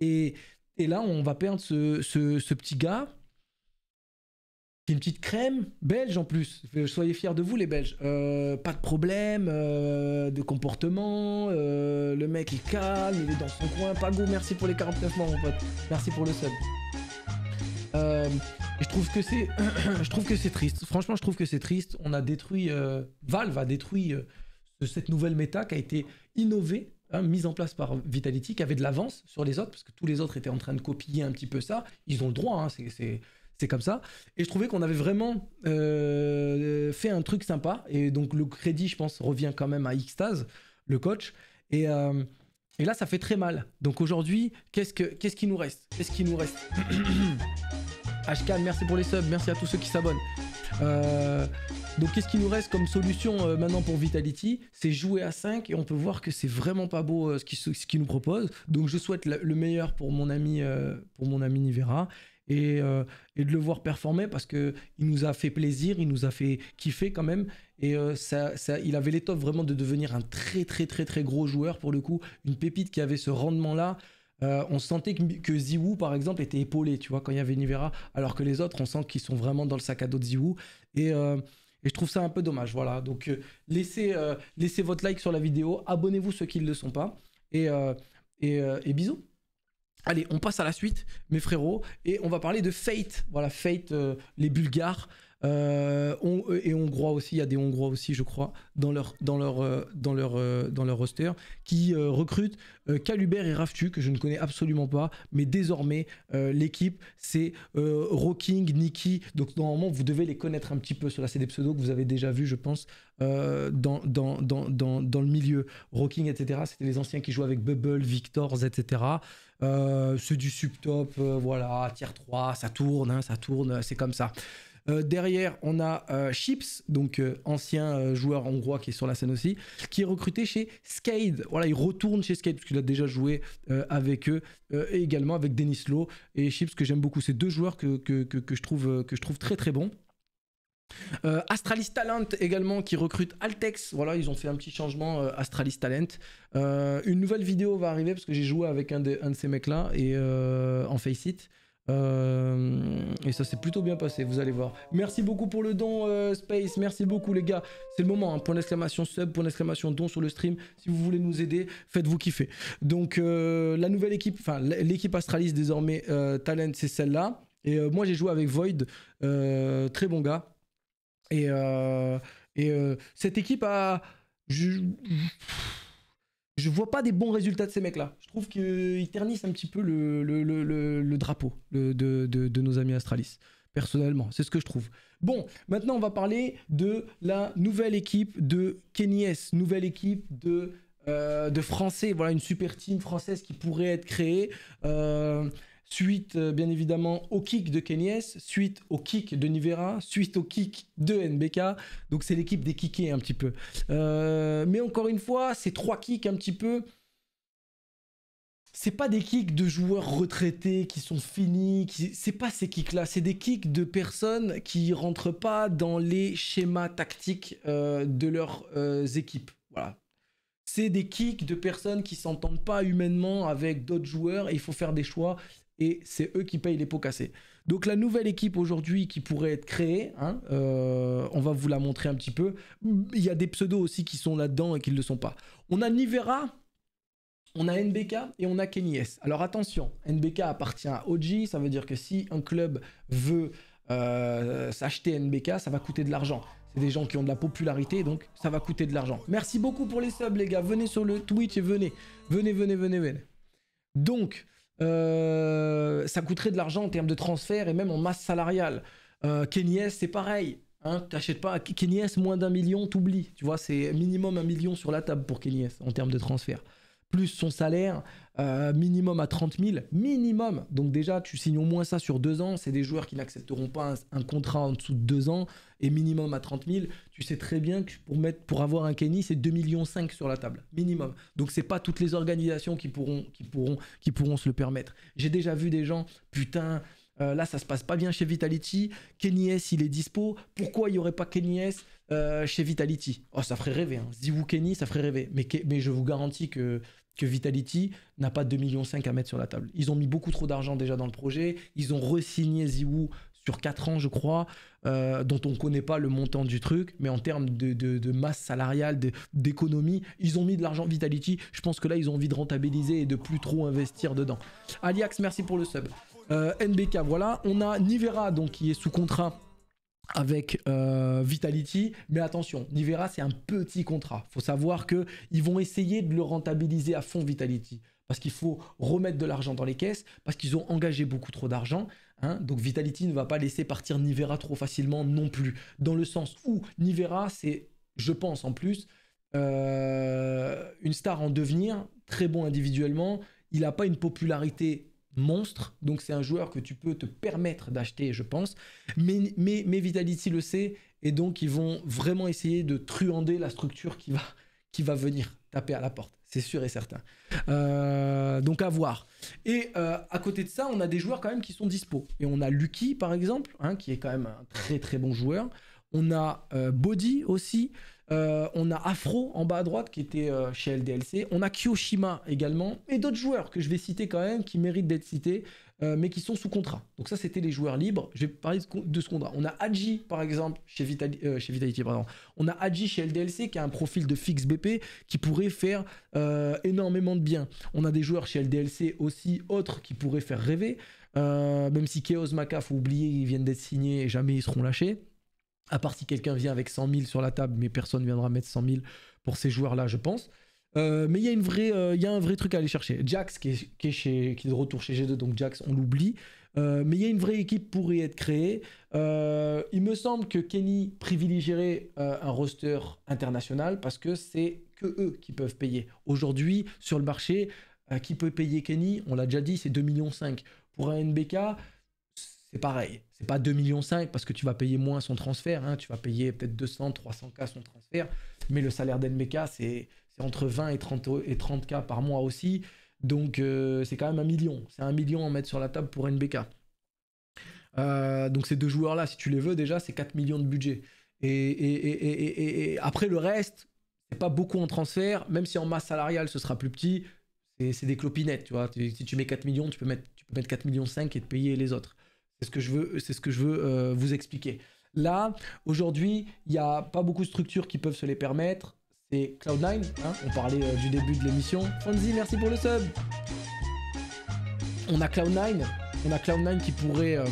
Et, et, là, on va perdre ce, ce, ce petit gars qui est une petite crème belge en plus. Euh, soyez fiers de vous les Belges. Euh, pas de problème de comportement. le mec est calme, il est dans son coin. Pas Merci pour les 49 mois mon pote. Merci pour le sub. Euh, je trouve que c'est, <clears throat> je trouve que c'est triste. Franchement, je trouve que c'est triste. On a détruit, euh, Valve a détruit euh, cette nouvelle méta qui a été innovée, hein, mise en place par Vitality, qui avait de l'avance sur les autres parce que tous les autres étaient en train de copier un petit peu ça. Ils ont le droit, hein, c'est, comme ça. Et je trouvais qu'on avait vraiment fait un truc sympa. Et donc le crédit, je pense, revient quand même à Xtase, le coach. Et, là, ça fait très mal. Donc aujourd'hui, qu'est-ce, que, qu'est-ce qui nous reste Qu'est-ce qui nous reste <clears throat> HK, merci pour les subs, merci à tous ceux qui s'abonnent. Euh, donc qu'est-ce qui nous reste comme solution euh, maintenant pour Vitality C'est jouer à 5 et on peut voir que c'est vraiment pas beau euh, ce qu'il nous propose. Donc je souhaite le meilleur pour mon ami, pour mon ami Nivera. Et, de le voir performer parce qu'il nous a fait plaisir, il nous a fait kiffer quand même. Et il avait l'étoffe vraiment de devenir un très très très très gros joueur pour le coup, une pépite qui avait ce rendement là. Euh, on sentait que, que, par exemple, était épaulé, tu vois, quand il y avait Nivera, alors que les autres, on sent qu'ils sont vraiment dans le sac à dos de euh, Et, je trouve ça un peu dommage, voilà. Donc, euh, laissez, laissez votre like sur la vidéo, abonnez-vous ceux qui ne le sont pas, et, et, et bisous. Allez, on passe à la suite, mes frérots, et on va parler de Fate. Voilà, Fate, les Bulgares. Euh, on, euh, et hongrois aussi, il y a des hongrois aussi, je crois, dans leur, dans leur, euh, dans leur, dans leur, roster, qui recrutent Calubert et Raftu, que je ne connais absolument pas, mais désormais, l'équipe, c'est Rocking, Nikki, donc normalement, vous devez les connaître un petit peu, sur c'est des pseudos que vous avez déjà vus, je pense, dans, dans, dans, dans, dans le milieu. Rocking, etc., c'était les anciens qui jouaient avec Bubble, Victors, etc., ceux du sub-top, voilà, tier 3, ça tourne, hein, ça tourne, c'est comme ça. Euh, derrière, on a euh, Chips, donc euh, ancien joueur hongrois qui est sur la scène aussi, qui est recruté chez Skade. Voilà, il retourne chez Skade parce qu'il a déjà joué avec eux et également avec Denis Law et Chips que j'aime beaucoup. Ces deux joueurs que, je trouve, que je trouve très très bons. Astralis Talent également qui recrute Altex. Voilà, ils ont fait un petit changement Astralis Talent. une nouvelle vidéo va arriver parce que j'ai joué avec un de, un de ces mecs là et en Faceit. Euh, et ça s'est plutôt bien passé, vous allez voir. Merci beaucoup pour le don, euh, Space. Merci beaucoup, les gars. C'est le moment. Hein, point d'exclamation sub, point d'exclamation don sur le stream. Si vous voulez nous aider, faites-vous kiffer. Donc, euh, la nouvelle équipe, enfin, l'équipe Astralis désormais Talent, c'est celle-là. Et moi, j'ai joué avec Void. très bon gars. Et, et cette équipe a je vois pas des bons résultats de ces mecs-là. Je trouve qu'ils ternissent un petit peu le, drapeau de, nos amis Astralis. Personnellement, c'est ce que je trouve. Bon, maintenant on va parler de la nouvelle équipe de S, nouvelle équipe de, euh, de Français. Voilà une super team française qui pourrait être créée. Euh, suite euh, bien évidemment au kick de Kenyes, suite au kick de Nivera, suite au kick de NBK. Donc c'est l'équipe des kickés un petit peu. Euh, mais encore une fois, ces trois kicks un petit peu. C'est pas des kicks de joueurs retraités qui sont finis, qui... c'est pas ces kicks-là, c'est des kicks de personnes qui rentrent pas dans les schémas tactiques euh, de leurs équipes. Voilà, c'est des kicks de personnes qui s'entendent pas humainement avec d'autres joueurs et il faut faire des choix et c'est eux qui payent les pots cassés. Donc la nouvelle équipe aujourd'hui qui pourrait être créée, hein, euh, on va vous la montrer un petit peu. Il y a des pseudos aussi qui sont là-dedans et qui ne le sont pas. On a Nivera, on a NBK et on a Kenny Alors attention, NBK appartient à OG, ça veut dire que si un club veut euh, s'acheter NBK, ça va coûter de l'argent. C'est des gens qui ont de la popularité, donc ça va coûter de l'argent. Merci beaucoup pour les subs, les gars. Venez sur le Twitch et venez. Venez, venez, venez, venez. Donc, euh, ça coûterait de l'argent en termes de transfert et même en masse salariale. Euh, c'est pareil. Hein, T'achètes pas Kenyes, moins d'un million, t'oublies. Tu vois, c'est minimum un million sur la table pour Kenyes en termes de transfert plus son salaire, euh, minimum à 30 000, minimum. Donc déjà, tu signes au moins ça sur deux ans. C'est des joueurs qui n'accepteront pas un, contrat en dessous de deux ans et minimum à 30 000. Tu sais très bien que pour, mettre, pour avoir un Kenny, c'est 2 millions sur la table, minimum. Donc c'est pas toutes les organisations qui pourront, qui pourront, qui pourront se le permettre. J'ai déjà vu des gens, putain. Euh, là, ça se passe pas bien chez Vitality. Kenny S, il est dispo. Pourquoi il y aurait pas Kenny S euh, chez Vitality Oh, ça ferait rêver. Hein. Ziwu Kenny, ça ferait rêver. Mais, mais je vous garantis que que Vitality n'a pas 2,5 millions à mettre sur la table. Ils ont mis beaucoup trop d'argent déjà dans le projet. Ils ont re-signé Ziwoo sur 4 ans, je crois, euh, dont on ne connaît pas le montant du truc, mais en termes de, masse salariale, d'économie, ils ont mis de l'argent Vitality. Je pense que là, ils ont envie de rentabiliser et de plus trop investir dedans. Aliax, merci pour le sub. Euh, NBK, voilà. On a Nivera, donc, qui est sous contrat avec euh, Vitality, mais attention, Nivera c'est un petit contrat. il Faut savoir que ils vont essayer de le rentabiliser à fond Vitality parce qu'il faut remettre de l'argent dans les caisses parce qu'ils ont engagé beaucoup trop d'argent. Hein. Donc Vitality ne va pas laisser partir Nivera trop facilement non plus, dans le sens où Nivera c'est, je pense en plus, euh, une star en devenir, très bon individuellement. Il n'a pas une popularité monstre. Donc c'est un joueur que tu peux te permettre d'acheter, je pense. Mais, mais, mais, Vitality le sait. Et donc ils vont vraiment essayer de truander la structure qui va, qui va venir taper à la porte. C'est sûr et certain. Euh, donc à voir. Et euh, à côté de ça, on a des joueurs quand même qui sont dispo. Et on a Lucky par exemple, hein, qui est quand même un très très bon joueur. On a euh, Body aussi. Euh, on a Afro en bas à droite qui était euh, chez LDLC. On a Kyoshima également. Et d'autres joueurs que je vais citer quand même qui méritent d'être cités, euh, mais qui sont sous contrat. Donc ça, c'était les joueurs libres. Je vais parler de ce contrat. On a Adji par exemple chez, Vitality chez Vitality. On a Adji chez LDLC qui a un profil de fixe BP qui pourrait faire énormément de bien. On a des joueurs chez LDLC aussi autres qui pourraient faire rêver. même si Chaos Maka faut oublier, ils viennent d'être signés et jamais ils seront lâchés à part si quelqu'un vient avec 100 000 sur la table, mais personne ne viendra mettre 100 000 pour ces joueurs-là, je pense. Euh, mais il y, a euh, y a un vrai truc à aller chercher. Jax, qui est, chez, qui de retour chez G2, donc Jax, on l'oublie. Euh, mais il y a une vraie équipe pour y être créée. il me semble que Kenny privilégierait un roster international parce que c'est que eux qui peuvent payer. Aujourd'hui, sur le marché, qui peut payer Kenny On l'a déjà dit, c'est 2,5 millions. Pour un NBK, c'est pareil. C'est pas 2,5 millions parce que tu vas payer moins son transfert. Hein. Tu vas payer peut-être 200, 300K son transfert. Mais le salaire d'NBK, c'est entre 20 et 30, et 30K par mois aussi. Donc euh, c'est quand même un million. C'est un million à mettre sur la table pour NBK. Euh, donc ces deux joueurs-là, si tu les veux déjà, c'est 4 millions de budget. Et, et, et après le reste, c'est pas beaucoup en transfert. Même si en masse salariale, ce sera plus petit. C'est des clopinettes, tu vois. Si tu mets 4 millions, tu peux mettre, tu peux mettre 4 millions 5 et te payer les autres. C'est ce que je veux, c'est ce que je veux euh, vous expliquer. Là, aujourd'hui, il n'y a pas beaucoup de structures qui peuvent se les permettre. C'est Cloud9, hein. on parlait euh, du début de l'émission. Fonzie, merci pour le sub. On a Cloud9, on a Cloud9 qui pourrait, euh,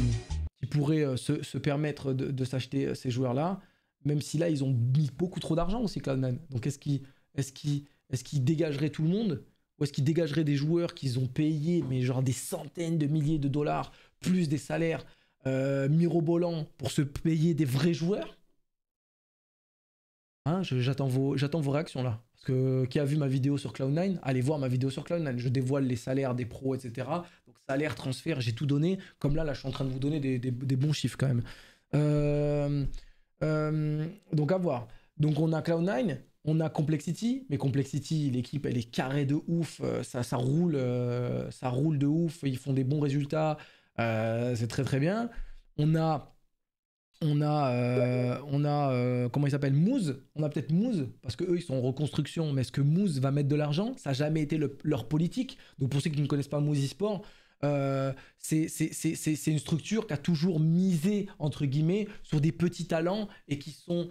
qui pourrait se, permettre de, s'acheter ces joueurs-là, même si là, ils ont mis beaucoup trop d'argent aussi, Cloud9. Donc, est-ce qu'ils est est dégageraient tout le monde ou est-ce qu'ils dégageraient des joueurs qu'ils ont payés, mais genre des centaines de milliers de dollars plus des salaires euh, mirobolants pour se payer des vrais joueurs. Hein, j'attends vos, réactions là. Parce que qui a vu ma vidéo sur Cloud9, allez voir ma vidéo sur Cloud9. Je dévoile les salaires des pros, etc. Donc salaire, transfert, j'ai tout donné. Comme là, là, je suis en train de vous donner des, bons chiffres quand même. Euh, euh, donc à voir. Donc on a Cloud9, on a Complexity, mais Complexity, l'équipe, elle est carrée de ouf, ça, roule, ça roule de ouf, ils font des bons résultats, euh, c'est très très bien. On a on a, euh, on a euh, comment il s'appelle Moose, On a peut-être Moose parce que eux ils sont en reconstruction. Mais est-ce que Mouz va mettre de l'argent Ça n'a jamais été leur politique. Donc pour ceux qui ne connaissent pas Mouz eSport, c'est une structure qui a toujours misé entre guillemets sur des petits talents et qui sont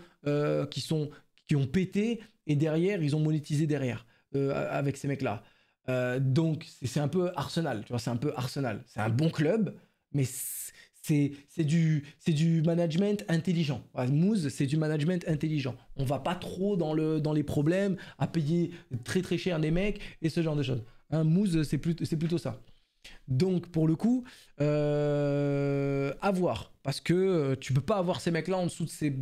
qui sont qui ont pété et derrière ils ont monétisé derrière avec ces mecs là. Euh, donc, c'est un peu Arsenal, tu vois, c'est un peu Arsenal. C'est un bon club, mais c'est du, du management intelligent. Moose, c'est du management intelligent. On va pas trop dans, le, dans les problèmes, à payer très très cher les mecs et ce genre de choses. un hein, Moose, c'est plutôt, plutôt ça. Donc pour le coup, euh, à voir. Parce que tu euh, tu peux pas avoir ces mecs-là en dessous de ces,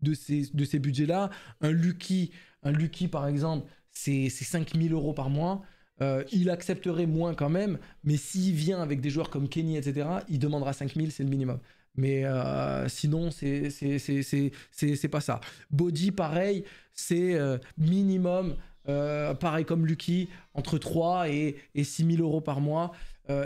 de ces, de ces budgets-là. Un Lucky, un Lucky par exemple, c'est 5000 euros par mois. Euh, il accepterait moins quand même, mais s'il vient avec des joueurs comme Kenny, etc., il demandera 5000, c'est le minimum. Mais euh, sinon, c'est pas ça. Body, pareil, c'est euh, minimum, pareil comme Lucky, entre 3 et, et 6000 euros par mois.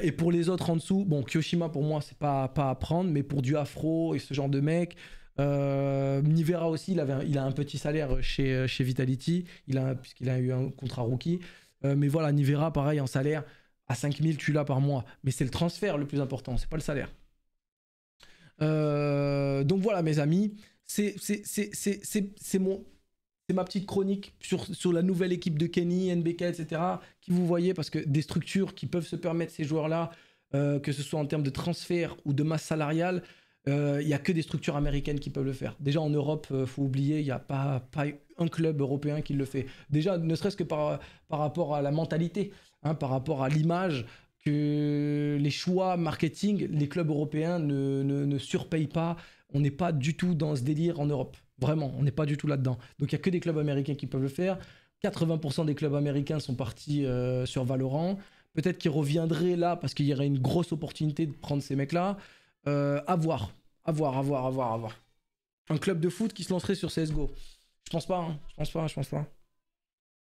et pour les autres en dessous, bon, Kyoshima pour moi, c'est pas, pas à prendre, mais pour du afro et ce genre de mec, Nivera aussi, il, il a un petit salaire chez, chez Vitality, il a, puisqu'il a eu un contrat rookie. Euh, mais voilà, Nivera, pareil, en salaire, à 5000, tu l'as par mois. Mais c'est le transfert le plus important, c'est pas le salaire. Euh, donc voilà, mes amis, c'est mon. C'est ma petite chronique sur, sur la nouvelle équipe de Kenny, NBK, etc. Qui vous voyez, parce que des structures qui peuvent se permettre ces joueurs-là, euh, que ce soit en termes de transfert ou de masse salariale, il y n'y a que des structures américaines qui peuvent le faire. Déjà en Europe, faut oublier, il n'y a pas, un club européen qui le fait. Déjà, ne serait-ce que par, par rapport à la mentalité, hein, par rapport à l'image que les choix marketing, les clubs européens ne, ne, ne surpayent pas. On n'est pas du tout dans ce délire en Europe. Vraiment, on n'est pas du tout là-dedans. Donc il n'y a que des clubs américains qui peuvent le faire. 80% des clubs américains sont partis euh, sur Valorant. Peut-être qu'ils reviendraient là parce qu'il y aurait une grosse opportunité de prendre ces mecs-là. Euh, à voir, à voir, à voir, à voir, à voir. Un club de foot qui se lancerait sur CSGO. Je pense pas, hein. je pense pas, je pense pas.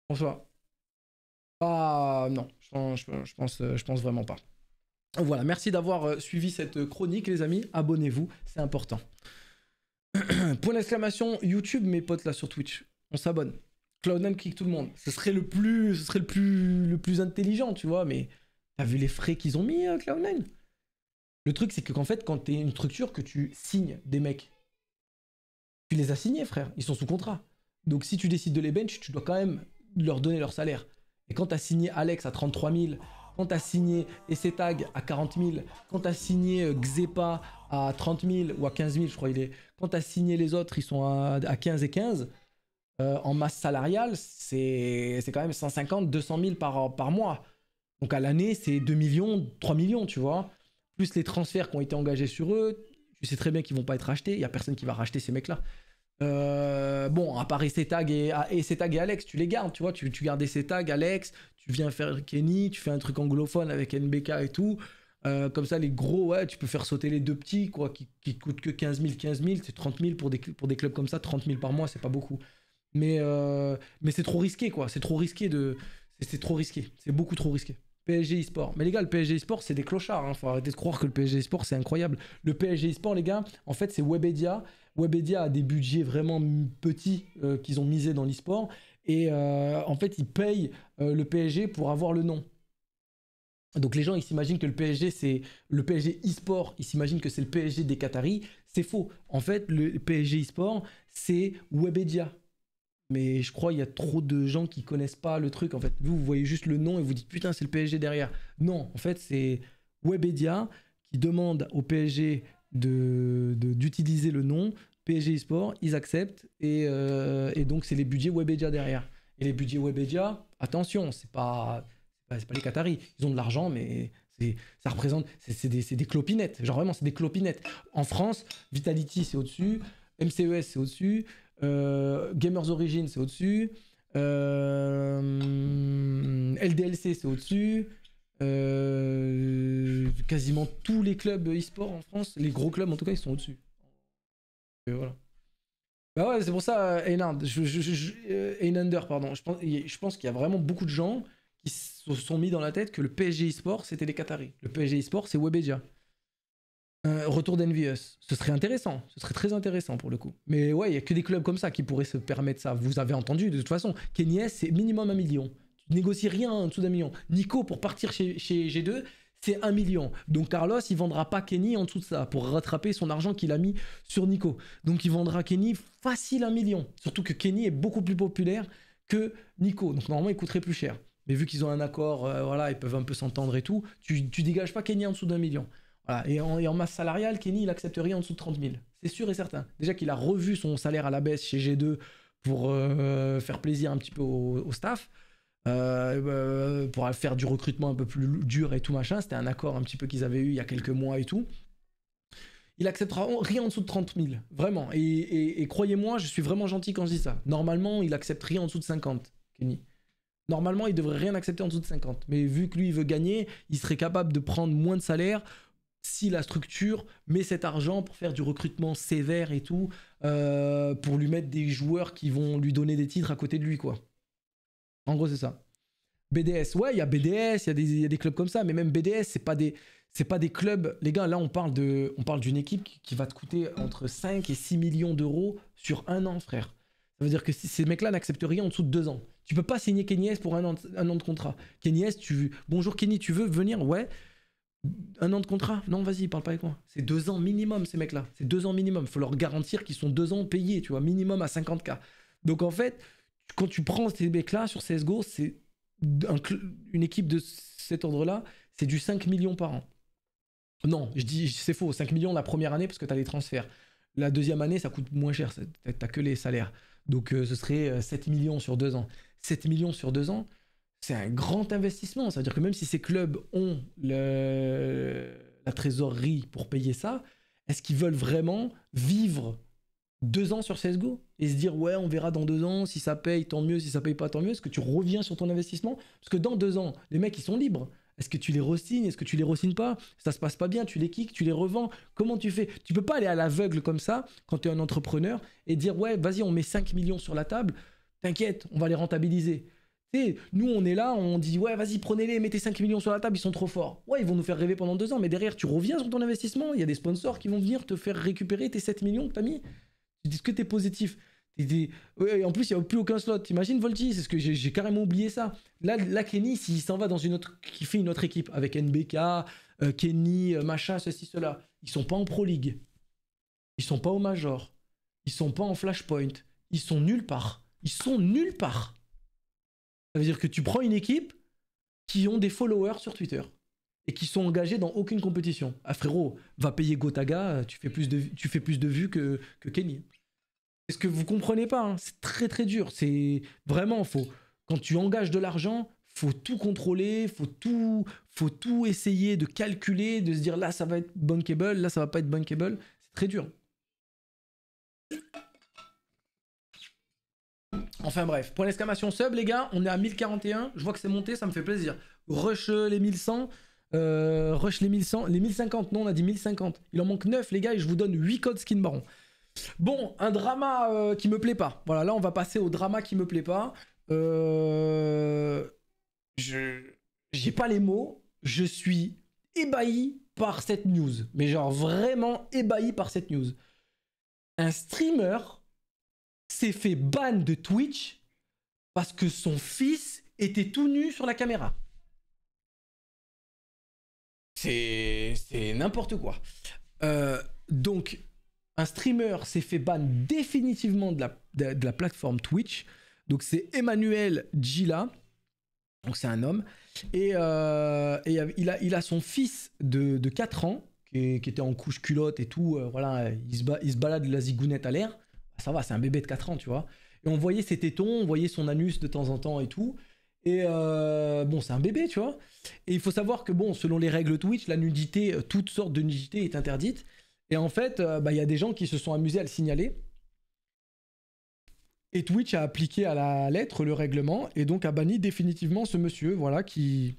Je pense pas. Ah non, je pense, je pense, je pense euh, vraiment pas. Voilà, merci d'avoir euh, suivi cette euh, chronique, les amis. Abonnez-vous, c'est important. <clears throat> Point d'exclamation YouTube, mes potes là sur Twitch. On s'abonne. Cloud9 kick tout le monde. Ce serait le plus, ce serait le plus, le plus intelligent, tu vois. Mais t'as vu les frais qu'ils ont mis, Cloud9 Le truc, c'est que qu'en fait, quand t'es une structure que tu signes des mecs, tu les as signés, frère. Ils sont sous contrat. Donc si tu décides de les bench, tu dois quand même leur donner leur salaire. Et quand tu as signé Alex à 33 000, quand tu as signé Essetag à 40 000, quand tu as signé euh, Xepa à 30 000 ou à 15 000, je crois il est, quand tu as signé les autres, ils sont à, 15 et 15, euh, en masse salariale, c'est quand même 150, 200 000 par, par mois. Donc à l'année, c'est 2 millions, 3 millions, tu vois. Plus les transferts qui ont été engagés sur eux, tu sais très bien qu'ils vont pas être rachetés, il n'y a personne qui va racheter ces mecs-là. Euh, bon, à part et, ah, et et Alex, tu les gardes, tu vois, tu, tu gardais ces tags, Alex, tu viens faire Kenny, tu fais un truc anglophone avec NBK et tout. Euh, comme ça, les gros, ouais, tu peux faire sauter les deux petits, quoi, qui, qui coûtent que 15 000, 15 000, c'est 30 000 pour des, clubs comme ça, 30 000 par mois, c'est pas beaucoup. Mais, euh, mais c'est trop risqué, quoi, c'est trop risqué de. C'est trop risqué, c'est beaucoup trop risqué. PSG eSport. Mais les gars, le PSG eSport, c'est des clochards. Hein. Faut arrêter de croire que le PSG eSport, c'est incroyable. Le PSG eSport, les gars, en fait, c'est Webedia Webedia a des budgets vraiment petits euh, qu'ils ont misé dans le Et euh, en fait, ils payent euh, le PSG pour avoir le nom. Donc les gens, ils s'imaginent que le PSG, c'est le PSG e-sport. Ils s'imaginent que c'est le PSG des Qataris. C'est faux. En fait, le PSG e-sport, c'est Webedia. Mais je crois il y a trop de gens qui connaissent pas le truc. En fait, vous, vous voyez juste le nom et vous dites putain, c'est le PSG derrière. Non, en fait, c'est Webedia qui demande au PSG d'utiliser de, le nom PSG eSport, ils acceptent, euh, et, donc c'est les budgets Webedia derrière. Et les budgets Webedia, attention, c'est pas, pas, les Qataris, ils ont de l'argent, mais ça représente, c'est des, clopinettes, genre vraiment, c'est des clopinettes. En France, Vitality, c'est au-dessus, MCES, c'est au-dessus, euh, Gamers Origin, c'est au-dessus, euh, LDLC, c'est au-dessus, euh, quasiment tous les clubs e-sport en France, les gros clubs en tout cas, ils sont au-dessus. Euh, voilà. Bah ouais, c'est pour ça, euh, je, pardon, je pense, qu'il y a vraiment beaucoup de gens qui se sont mis dans la tête que le PSG e-sport, c'était les Qataris. Le PSG e-sport, c'est Webedia. retour d'Envious, ce serait intéressant, ce serait très intéressant pour le coup. Mais ouais, il n'y a que des clubs comme ça qui pourraient se permettre ça. Vous avez entendu, de toute façon, Kenyes, c'est minimum un million négocie rien en dessous d'un million. Nico, pour partir chez, G2, c'est un million. Donc Carlos, il vendra pas Kenny en dessous de ça pour rattraper son argent qu'il a mis sur Nico. Donc il vendra Kenny facile un million. Surtout que Kenny est beaucoup plus populaire que Nico. Donc normalement, il coûterait plus cher. Mais vu qu'ils ont un accord, euh, voilà, ils peuvent un peu s'entendre et tout, tu, tu dégages pas Kenny en dessous d'un million. Et, en, masse salariale, Kenny, il rien en dessous de 30 000. C'est sûr et certain. Déjà qu'il a revu son salaire à la baisse chez G2 pour euh, faire plaisir un petit peu au staff. Euh, euh, pour faire du recrutement un peu plus dur et tout machin. C'était un accord un petit peu qu'ils avaient eu il y a quelques mois et tout. Il acceptera rien en dessous de 30 000, vraiment. Et, croyez-moi, je suis vraiment gentil quand je dis ça. Normalement, il accepte rien en dessous de 50, Kenny. Normalement, il devrait rien accepter en dessous de 50. Mais vu que lui, il veut gagner, il serait capable de prendre moins de salaire si la structure met cet argent pour faire du recrutement sévère et tout, euh, pour lui mettre des joueurs qui vont lui donner des titres à côté de lui, quoi. En gros, c'est ça. BDS, ouais, il y a BDS, il y, a des clubs comme ça, mais même BDS, c'est pas des pas des clubs. Les gars, là, on parle d'une équipe qui va te coûter entre 5 et 6 millions d'euros sur un an, frère. Ça veut dire que si ces mecs-là n'acceptent rien en dessous de deux ans. Tu peux pas signer Kenyes pour un an, de contrat. Kenyes, tu bonjour Kenny, tu veux venir Ouais. Un an de contrat Non, vas-y, parle pas avec moi. C'est deux ans minimum, ces mecs-là. C'est deux ans minimum. Il Faut leur garantir qu'ils sont deux ans payés, tu vois, minimum à 50K. Donc en fait, quand tu prends ces mecs-là sur CSGO, c'est une équipe de cet ordre-là, c'est du 5 millions par an. Non, je dis c'est faux, 5 millions la première année parce que tu as les transferts. La deuxième année, ça coûte moins cher, tu n'as que les salaires. Donc euh, ce serait 7 euh, millions sur deux ans. 7 millions sur deux ans, c'est un grand investissement. C'est-à-dire que même si ces clubs ont la trésorerie pour payer ça, est-ce qu'ils veulent vraiment vivre deux ans sur CSGO et se dire ouais on verra dans deux ans si ça paye tant mieux si ça paye pas tant mieux est-ce que tu reviens sur ton investissement parce que dans deux ans les mecs ils sont libres est-ce que tu les re-signes est-ce que tu les re-signes pas ça se passe pas bien tu les kicks tu les revends comment tu fais tu peux pas aller à l'aveugle comme ça quand tu es un entrepreneur et dire ouais vas-y on met 5 millions sur la table t'inquiète on va les rentabiliser nous, on est là, on dit ouais, vas-y, prenez-les, mettez 5 millions sur la table, ils sont trop forts. Ouais, ils vont nous faire rêver pendant deux ans, mais derrière, tu reviens sur ton investissement, il y a des sponsors qui vont venir te faire récupérer tes 7 millions que as mis. Ils disent que t'es positif. en plus, il n'y a plus aucun slot. Imagine Volti, c'est ce que j'ai carrément oublié ça. Là, Kenny, s'il s'en va dans une autre, qui fait une autre équipe avec NBK, euh, Kenny, euh, machin, ceci, cela, ils sont pas en Pro League. Ils sont pas au Major. Ils sont pas en Flashpoint. Ils sont nulle part. Ils sont nulle part. Ça veut dire que tu prends une équipe qui ont des followers sur Twitter et qui sont engagés dans aucune compétition. Ah frérot, va payer Gotaga, tu fais plus de, tu fais plus de vues que, que Kenny est ce que vous comprenez pas. Hein. C'est très très dur. C'est vraiment faux. quand tu engages de l'argent, faut tout contrôler, faut tout, faut tout essayer de calculer, de se dire là ça va être bankable, là ça va pas être bankable. C'est très dur. Enfin bref, point d'exclamation sub les gars, on est à 1041, je vois que c'est monté, ça me fait plaisir. Rush euh, les 1100, euh, rush les 1100, les 1050, non on a dit 1050. Il en manque 9 les gars et je vous donne 8 codes skin baron. Bon, un drama euh, qui me plaît pas. Voilà, là on va passer au drama qui me plaît pas. Euh... Je j'ai pas les mots. Je suis ébahi par cette news, mais genre vraiment ébahi par cette news. Un streamer s'est fait ban de Twitch parce que son fils était tout nu sur la caméra. C'est n'importe quoi. Euh, donc un streamer s'est fait ban définitivement de la, plateforme Twitch. Donc c'est Emmanuel Gila. Donc c'est un homme. Et, euh, il, a, son fils de, 4 ans qui, était en couche culotte et tout. Euh, voilà, il se, il balade la zigounette à l'air. Ah, ça va, c'est un bébé de 4 ans, tu vois. Et on voyait ses tétons, on voyait son anus de temps en temps et tout. Et euh, bon, c'est un bébé, tu vois. Et il faut savoir que, bon, selon les règles Twitch, la nudité, toute sorte de nudité est interdite. Et en fait, euh, bah, il y a des gens qui se sont amusés à le signaler. Et Twitch a appliqué à la lettre le règlement et donc a banni définitivement ce monsieur, voilà, qui.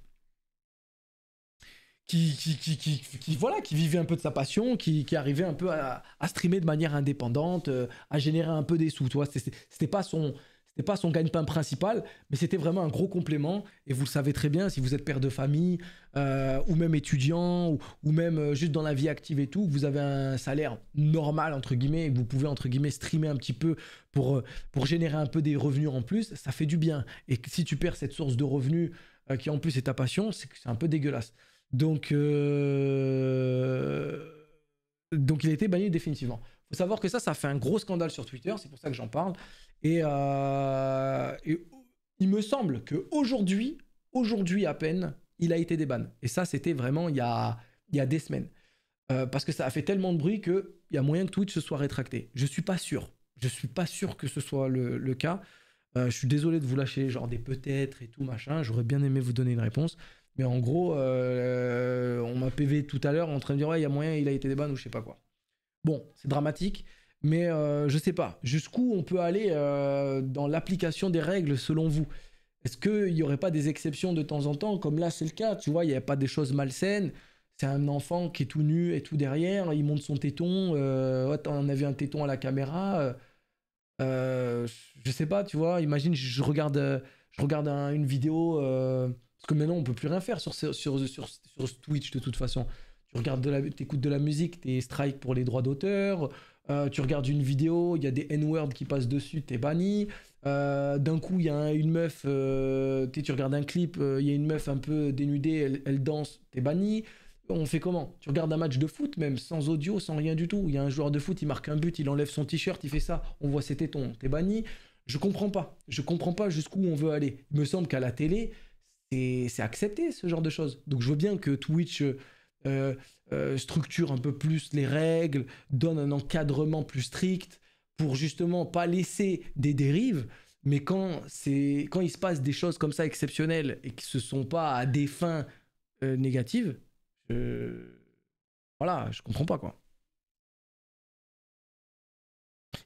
Qui, qui, voilà, qui vivait un peu de sa passion, qui, arrivait un peu à, streamer de manière indépendante, euh, à générer un peu des sous. C'était pas son, c'était pas son gagne-pain principal, mais c'était vraiment un gros complément. Et vous le savez très bien, si vous êtes père de famille, euh, ou même étudiant, ou, même euh, juste dans la vie active et tout, vous avez un salaire normal, entre guillemets, et vous pouvez, entre guillemets, streamer un petit peu pour, euh, pour générer un peu des revenus en plus, ça fait du bien. Et si tu perds cette source de revenus qui en plus est ta passion, c'est un peu dégueulasse. Donc, donc il a été banni définitivement. Faut savoir que ça, ça fait un gros scandale sur Twitter, c'est pour ça que j'en parle. Euh, et, il me semble que aujourd'hui, aujourd'hui à peine, il a été déban. Et ça, c'était vraiment il y a, il y a des semaines. Euh, parce que ça a fait tellement de bruit qu'il y a moyen que Twitch se soit rétracté. Je suis pas sûr. Je suis pas sûr que ce soit le, cas. Euh, je suis désolé de vous lâcher genre des peut-être et tout machin. J'aurais bien aimé vous donner une réponse. Mais en gros, on m'a PV tout à l'heure en train de dire ouais, il y a moyen, il a été déban ou je sais pas quoi. Bon, c'est dramatique. Mais euh, je sais pas, jusqu'où on peut aller euh, dans l'application des règles selon vous Est-ce qu'il n'y aurait pas des exceptions de temps en temps, comme là c'est le cas, tu vois, il n'y a pas des choses malsaines c'est un enfant qui est tout nu et tout derrière, il monte son téton, euh, on a vu un téton à la caméra, euh, je sais pas, tu vois, imagine, je regarde, je regarde euh, une vidéo, parce que maintenant on peut plus rien faire sur, sur, sur, Twitch de toute façon. Tu regardes de la, écoutes de la musique, es strike pour les droits d'auteur, euh, tu regardes une vidéo, il y a des N-words qui passent dessus, t'es banni. Euh, d'un coup, il y a une meuf, euh, tu regardes un clip, il y a une meuf un peu dénudée, elle, danse, t'es banni. On fait comment Tu regardes un match de foot même, sans audio, sans rien du tout. Il y a un joueur de foot, il marque un but, il enlève son t-shirt, il fait ça, on voit ses tétons, t'es banni. Je comprends pas. Je comprends pas jusqu'où on veut aller. Il me semble qu'à la télé, c'est accepté ce genre de choses. Donc je veux bien que Twitch euh, euh, structure un peu plus les règles, donne un encadrement plus strict pour justement pas laisser des dérives. Mais quand, quand il se passe des choses comme ça exceptionnelles et qui ne sont pas à des fins euh, négatives, voilà, je comprends pas quoi.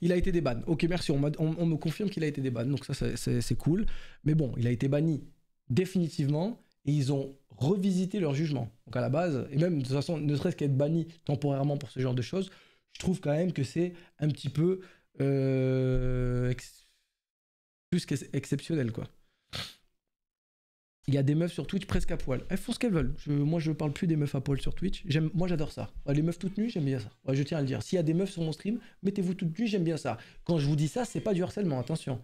Il a été débanné. Ok, merci. On, on me confirme qu'il a été débanné, donc ça, c'est cool. Mais bon, il a été banni définitivement et ils ont revisiter leur jugement. Donc à la base, et même de toute façon, ne serait-ce qu'être banni temporairement pour ce genre de choses, je trouve quand même que c'est un petit peu euh, plus qu'exceptionnel quoi. Il y a des meufs sur Twitch presque à poil. Elles font ce qu'elles veulent. moi, je parle plus des meufs à poil sur Twitch. Moi, j'adore ça. Les meufs toutes nues, j'aime bien ça. je tiens à le dire. S'il y a des meufs sur mon stream, mettez-vous toutes nues, j'aime bien ça. Quand je vous dis ça, c'est pas du harcèlement, attention.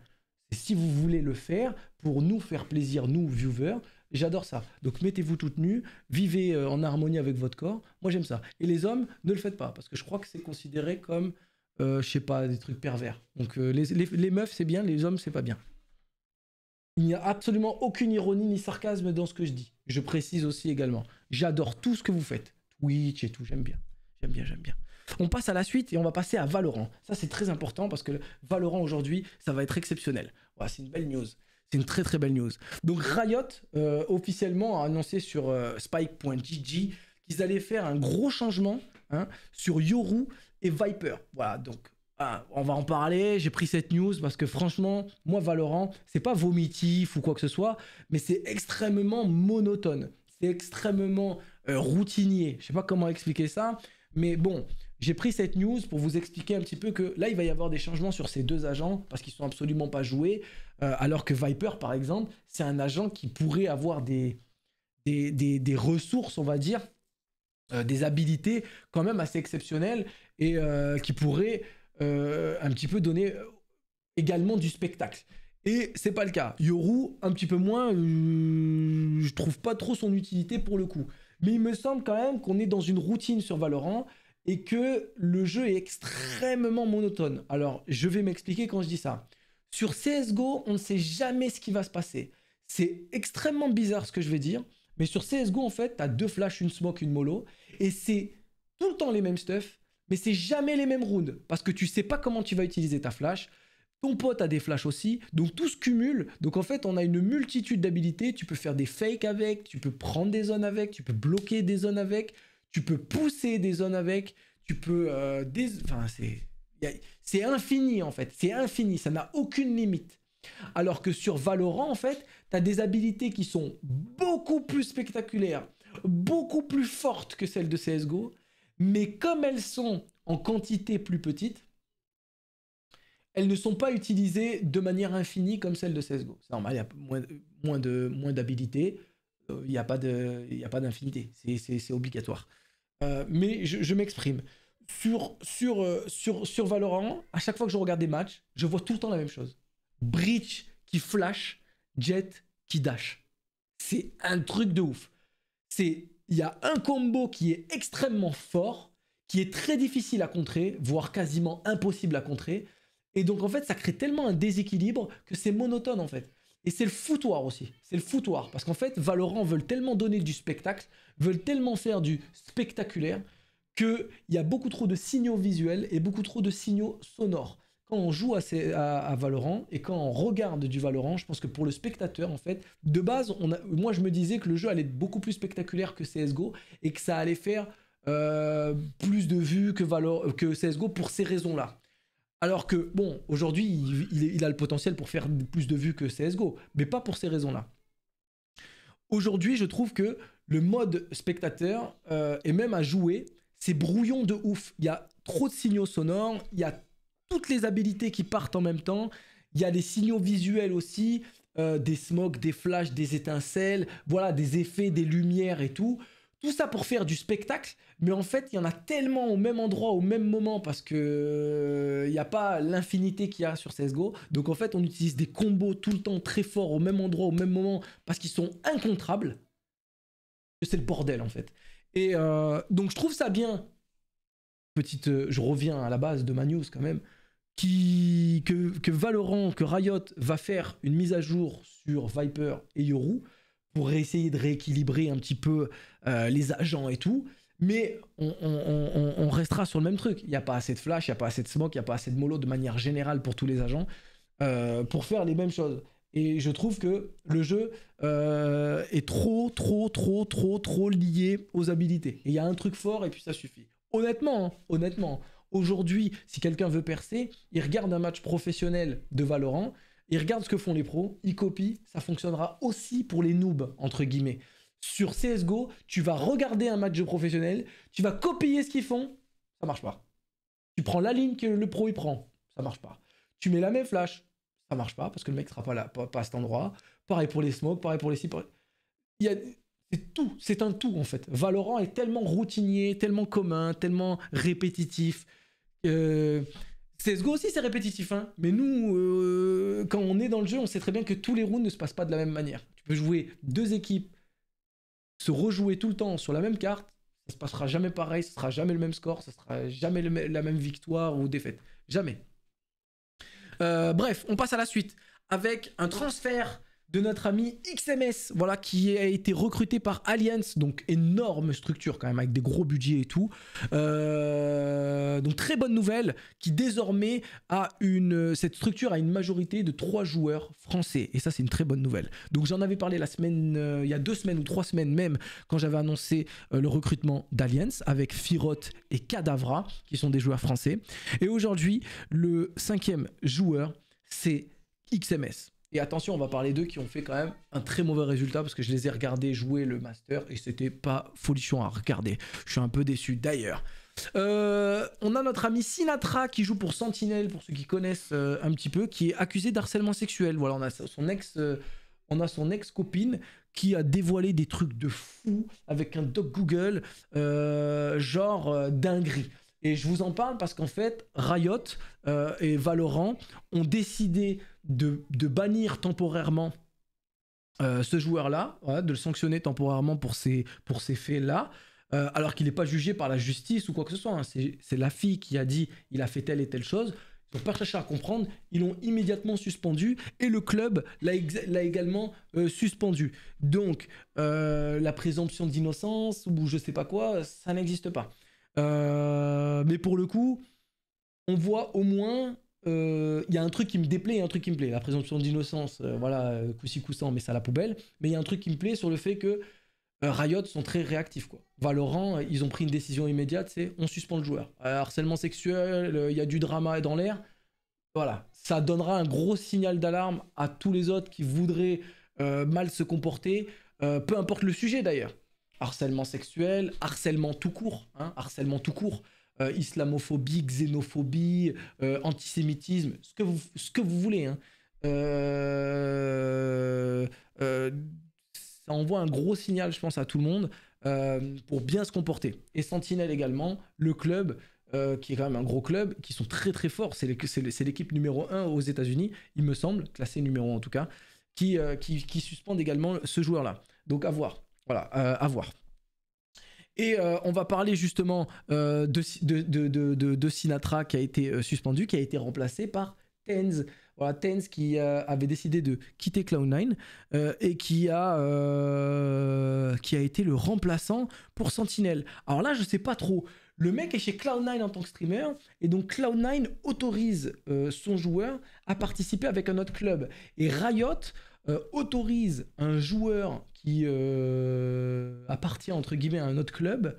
si vous voulez le faire, pour nous faire plaisir, nous, viewers, J'adore ça. Donc mettez-vous toute nue, vivez euh, en harmonie avec votre corps. Moi j'aime ça. Et les hommes, ne le faites pas, parce que je crois que c'est considéré comme, euh, je sais pas, des trucs pervers. Donc euh, les, meufs c'est bien, les hommes c'est pas bien. Il n'y a absolument aucune ironie ni sarcasme dans ce que je dis. Je précise aussi également. J'adore tout ce que vous faites. Twitch et tout, j'aime bien. J'aime bien, j'aime bien. On passe à la suite et on va passer à Valorant. Ça, c'est très important parce que Valorant aujourd'hui, ça va être exceptionnel. Voilà, c'est une belle news. C'est une très très belle news. Donc Riot euh, officiellement a annoncé sur euh, spike.gg qu'ils allaient faire un gros changement hein, sur Yoru et Viper. Voilà, donc ah, on va en parler. J'ai pris cette news parce que franchement, moi Valorant, c'est pas vomitif ou quoi que ce soit, mais c'est extrêmement monotone. C'est extrêmement euh, routinier. Je sais pas comment expliquer ça, mais bon, j'ai pris cette news pour vous expliquer un petit peu que là, il va y avoir des changements sur ces deux agents parce qu'ils sont absolument pas joués. Euh, alors que Viper, par exemple, c'est un agent qui pourrait avoir des, des, des, ressources, on va dire, euh, des habilités quand même assez exceptionnelles et euh, qui pourrait un petit peu donner également du spectacle. Et c'est pas le cas. Yoru, un petit peu moins, je trouve pas trop son utilité pour le coup. Mais il me semble quand même qu'on est dans une routine sur Valorant et que le jeu est extrêmement monotone. Alors, je vais m'expliquer quand je dis ça. Sur CSGO, on ne sait jamais ce qui va se passer. C'est extrêmement bizarre ce que je vais dire, mais sur CSGO, en fait, tu as deux flashs, une smoke, une mollo, et c'est tout le temps les mêmes stuff, mais c'est jamais les mêmes rounds, parce que tu sais pas comment tu vas utiliser ta flash, ton pote a des flashs aussi, donc tout se cumule. Donc en fait, on a une multitude d'habilités. Tu peux faire des fakes avec, tu peux prendre des zones avec, tu peux bloquer des zones avec, tu peux pousser des zones avec, tu peux... Euh, des... Enfin, c'est infini, en fait. C'est infini, ça n'a aucune limite. Alors que sur Valorant, en fait, tu as des habilités qui sont beaucoup plus spectaculaires, beaucoup plus fortes que celles de CSGO, mais comme elles sont en quantité plus petite, elles ne sont pas utilisées de manière infinie comme celles de CSGO. C'est normal, il y a moins, moins d'habilités, euh, il n'y a pas d'infinité, c'est obligatoire. Euh, mais je, m'exprime. Sur, sur, euh, sur, sur Valorant, à chaque fois que je regarde des matchs, je vois tout le temps la même chose. Breach qui flash, Jet qui dash. C'est un truc de ouf. C'est il y a un combo qui est extrêmement fort, qui est très difficile à contrer, voire quasiment impossible à contrer. Et donc en fait, ça crée tellement un déséquilibre que c'est monotone en fait. Et c'est le foutoir aussi. C'est le foutoir. Parce qu'en fait, Valorant veulent tellement donner du spectacle, veulent tellement faire du spectaculaire, qu'il y a beaucoup trop de signaux visuels et beaucoup trop de signaux sonores. Quand on joue à, à, Valorant et quand on regarde du Valorant, je pense que pour le spectateur, en fait, de base, on moi je me disais que le jeu allait être beaucoup plus spectaculaire que CSGO et que ça allait faire euh, plus de vues que, Valor, que CSGO pour ces raisons-là. Alors que, bon, aujourd'hui, il, a le potentiel pour faire plus de vues que CSGO, mais pas pour ces raisons-là. Aujourd'hui, je trouve que le mode spectateur, euh, et même à jouer, c'est brouillon de ouf. Il y a trop de signaux sonores, il y a toutes les habilités qui partent en même temps, il y a des signaux visuels aussi, euh, des smokes, des flashs, des étincelles, voilà, des effets, des lumières et tout. Tout ça pour faire du spectacle, mais en fait, il y en a tellement au même endroit, au même moment, parce que euh, il n'y a pas l'infinité qu'il y a sur CSGO. Donc en fait, on utilise des combos tout le temps très forts, au même endroit, au même moment, parce qu'ils sont incontrables. C'est le bordel en fait. Et euh, donc je trouve ça bien. Petite, euh, je reviens à la base de ma news quand même. que, que Valorant, que Riot va faire une mise à jour sur Viper et Yoru pour essayer de rééquilibrer un petit peu euh, les agents et tout. Mais on, restera sur le même truc. Il n'y a pas assez de flash, il n'y a pas assez de smoke, il n'y a pas assez de mollo de manière générale pour tous les agents euh, pour faire les mêmes choses. Et je trouve que le jeu euh, est trop, trop, trop, trop, trop lié aux habilités. Il y a un truc fort et puis ça suffit. Honnêtement, hein, honnêtement, aujourd'hui, si quelqu'un veut percer, il regarde un match professionnel de Valorant, ils regarde ce que font les pros, ils copient, ça fonctionnera aussi pour les noobs, entre guillemets. Sur CSGO, tu vas regarder un match de professionnel, tu vas copier ce qu'ils font, ça marche pas. Tu prends la ligne que le pro il prend, ça marche pas. Tu mets la même flash, ça marche pas, parce que le mec sera pas là, pas, à cet endroit. Pareil pour les smokes, pareil pour les cibles. Il y a c'est tout, c'est un tout en fait. Valorant est tellement routinier, tellement commun, tellement répétitif. CSGO aussi c'est répétitif, hein. mais nous, euh, quand on est dans le jeu, on sait très bien que tous les rounds ne se passent pas de la même manière. Tu peux jouer deux équipes, se rejouer tout le temps sur la même carte, ça se passera jamais pareil, ce sera jamais le même score, ce sera jamais la même victoire ou défaite. Jamais. Euh, bref, on passe à la suite avec un transfert de notre ami XMS, voilà, qui a été recruté par Alliance, donc énorme structure quand même, avec des gros budgets et tout. Euh, donc très bonne nouvelle, qui désormais a une, cette structure a une majorité de trois joueurs français, et ça c'est une très bonne nouvelle. Donc j'en avais parlé la semaine, euh, il y a deux semaines ou trois semaines même, quand j'avais annoncé euh, le recrutement d'Alliance avec Firot et Cadavra, qui sont des joueurs français. Et aujourd'hui, le cinquième joueur, c'est XMS. Et attention, on va parler d'eux qui ont fait quand même un très mauvais résultat parce que je les ai regardés jouer le master et c'était pas folichon à regarder. Je suis un peu déçu d'ailleurs. Euh, on a notre ami Sinatra qui joue pour Sentinelle, pour ceux qui connaissent euh, un petit peu, qui est accusé d'harcèlement sexuel. Voilà, on a son ex, euh, on a son ex copine qui a dévoilé des trucs de fou avec un doc Google, genre dinguerie. Et je vous en parle parce qu'en fait, Riot euh, et Valorant ont décidé de, de bannir temporairement euh, ce joueur-là, de le sanctionner temporairement pour ces, pour ces faits-là. Euh, alors qu'il n'est pas jugé par la justice ou quoi que ce soit. Hein. C'est la fille qui a dit il a fait telle et telle chose. Ils ont pas cherché à comprendre, ils l'ont immédiatement suspendu et le club l'a également suspendu. Donc, la présomption d'innocence ou je sais pas quoi, ça n'existe pas. Euh, mais pour le coup, on voit au moins. Euh, il y a un truc qui me déplaît et un truc qui me plaît. La présomption d'innocence, euh, voilà, coussi coussant, mais ça la poubelle. Mais il y a un truc qui me plaît sur le fait que Riot sont très réactifs. Quoi. Valorant, ils ont pris une décision immédiate c'est on suspend le joueur. harcèlement sexuel, il y a du drama dans l'air. Voilà, ça donnera un gros signal d'alarme à tous les autres qui voudraient mal se comporter, peu importe le sujet d'ailleurs harcèlement sexuel, harcèlement tout court, hein, harcèlement tout court, euh, islamophobie, xénophobie, euh, antisémitisme, ce que vous, ce que vous voulez. Hein. Euh, ça envoie un gros signal, je pense, à tout le monde pour bien se comporter. Et Sentinelle également, le club. qui est quand même un gros club, qui sont très très forts. C'est l'équipe numéro 1 aux États-Unis, il me semble, classé numéro 1 en tout cas, qui, qui, qui suspendent également ce joueur-là. Donc à voir. Voilà, euh, à voir. Et euh, on va parler justement euh, de, de, de, de, Sinatra qui a été suspendu, qui a été remplacé par Tenz. Voilà, Tenz qui avait décidé de quitter Cloud9 et qui a, qui a été le remplaçant pour Sentinel. Alors là, je sais pas trop. Le mec est chez Cloud9 en tant que streamer et donc Cloud9 autorise son joueur à participer avec un autre club. Et Riot autorise un joueur qui euh, appartient entre guillemets à un autre club,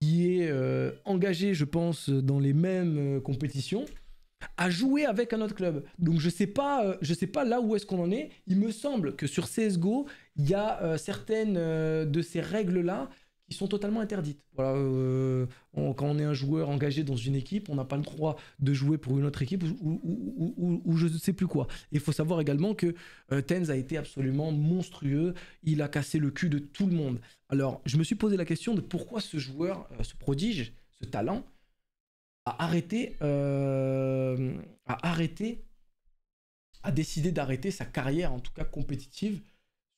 qui est euh, engagé, je pense, dans les mêmes euh, compétitions à jouer avec un autre club. Donc je sais pas, sais pas là où est-ce qu'on en est. Il me semble que sur CS:GO, il y a certaines de ces règles là qui sont totalement interdites. Voilà, euh, quand on est un joueur engagé dans une équipe, on n'a pas le droit de jouer pour une autre équipe ou, je ne sais plus quoi. Il faut savoir également que euh, Tenz a été absolument monstrueux, il a cassé le cul de tout le monde. Alors, je me suis posé la question de pourquoi ce joueur, euh, ce prodige, ce talent, a arrêté, a arrêté, a décidé d'arrêter sa carrière, en tout cas compétitive,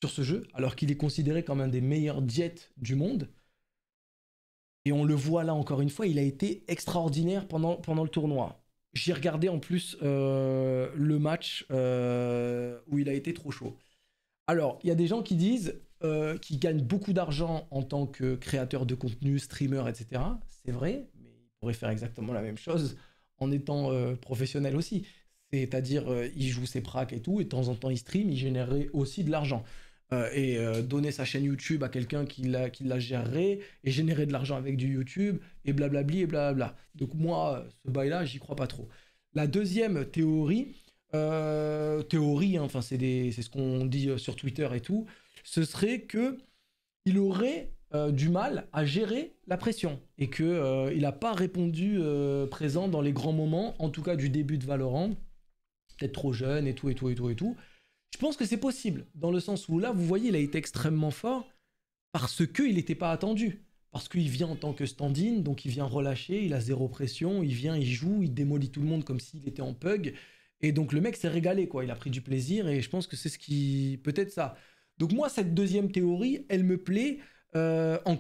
sur ce jeu, alors qu'il est considéré comme un des meilleurs jets du monde. Et on le voit là encore une fois, il a été extraordinaire pendant, pendant le tournoi. J'ai regardé en plus euh, le match euh, où il a été trop chaud. Alors, il y a des gens qui disent euh, qu'ils gagnent beaucoup d'argent en tant que créateur de contenu, streamer, etc. C'est vrai, mais ils pourraient faire exactement la même chose en étant professionnel aussi. C'est-à-dire, il joue ses pracs et tout, et de temps en temps, il stream, il générait aussi de l'argent. Euh, et euh, donner sa chaîne YouTube à quelqu'un qui la, qui la gérerait et générer de l'argent avec du YouTube et blablabli et blablabla. Donc moi, euh, ce bail-là, j'y crois pas trop. La deuxième théorie, théorie, hein, enfin c'est ce qu'on dit sur Twitter et tout, ce serait que il aurait du mal à gérer la pression et que il n'a pas répondu présent dans les grands moments, en tout cas du début de Valorant, peut-être trop jeune et tout et tout et tout. Et tout je pense que c'est possible, dans le sens où là, vous voyez, il a été extrêmement fort parce qu'il n'était pas attendu. Parce qu'il vient en tant que stand-in, donc il vient relâcher, il a zéro pression, il vient, il joue, il démolit tout le monde comme s'il était en pug. Et donc le mec s'est régalé, quoi. Il a pris du plaisir et je pense que c'est ce qui. Peut-être ça. Donc moi, cette deuxième théorie, elle me plaît euh, en,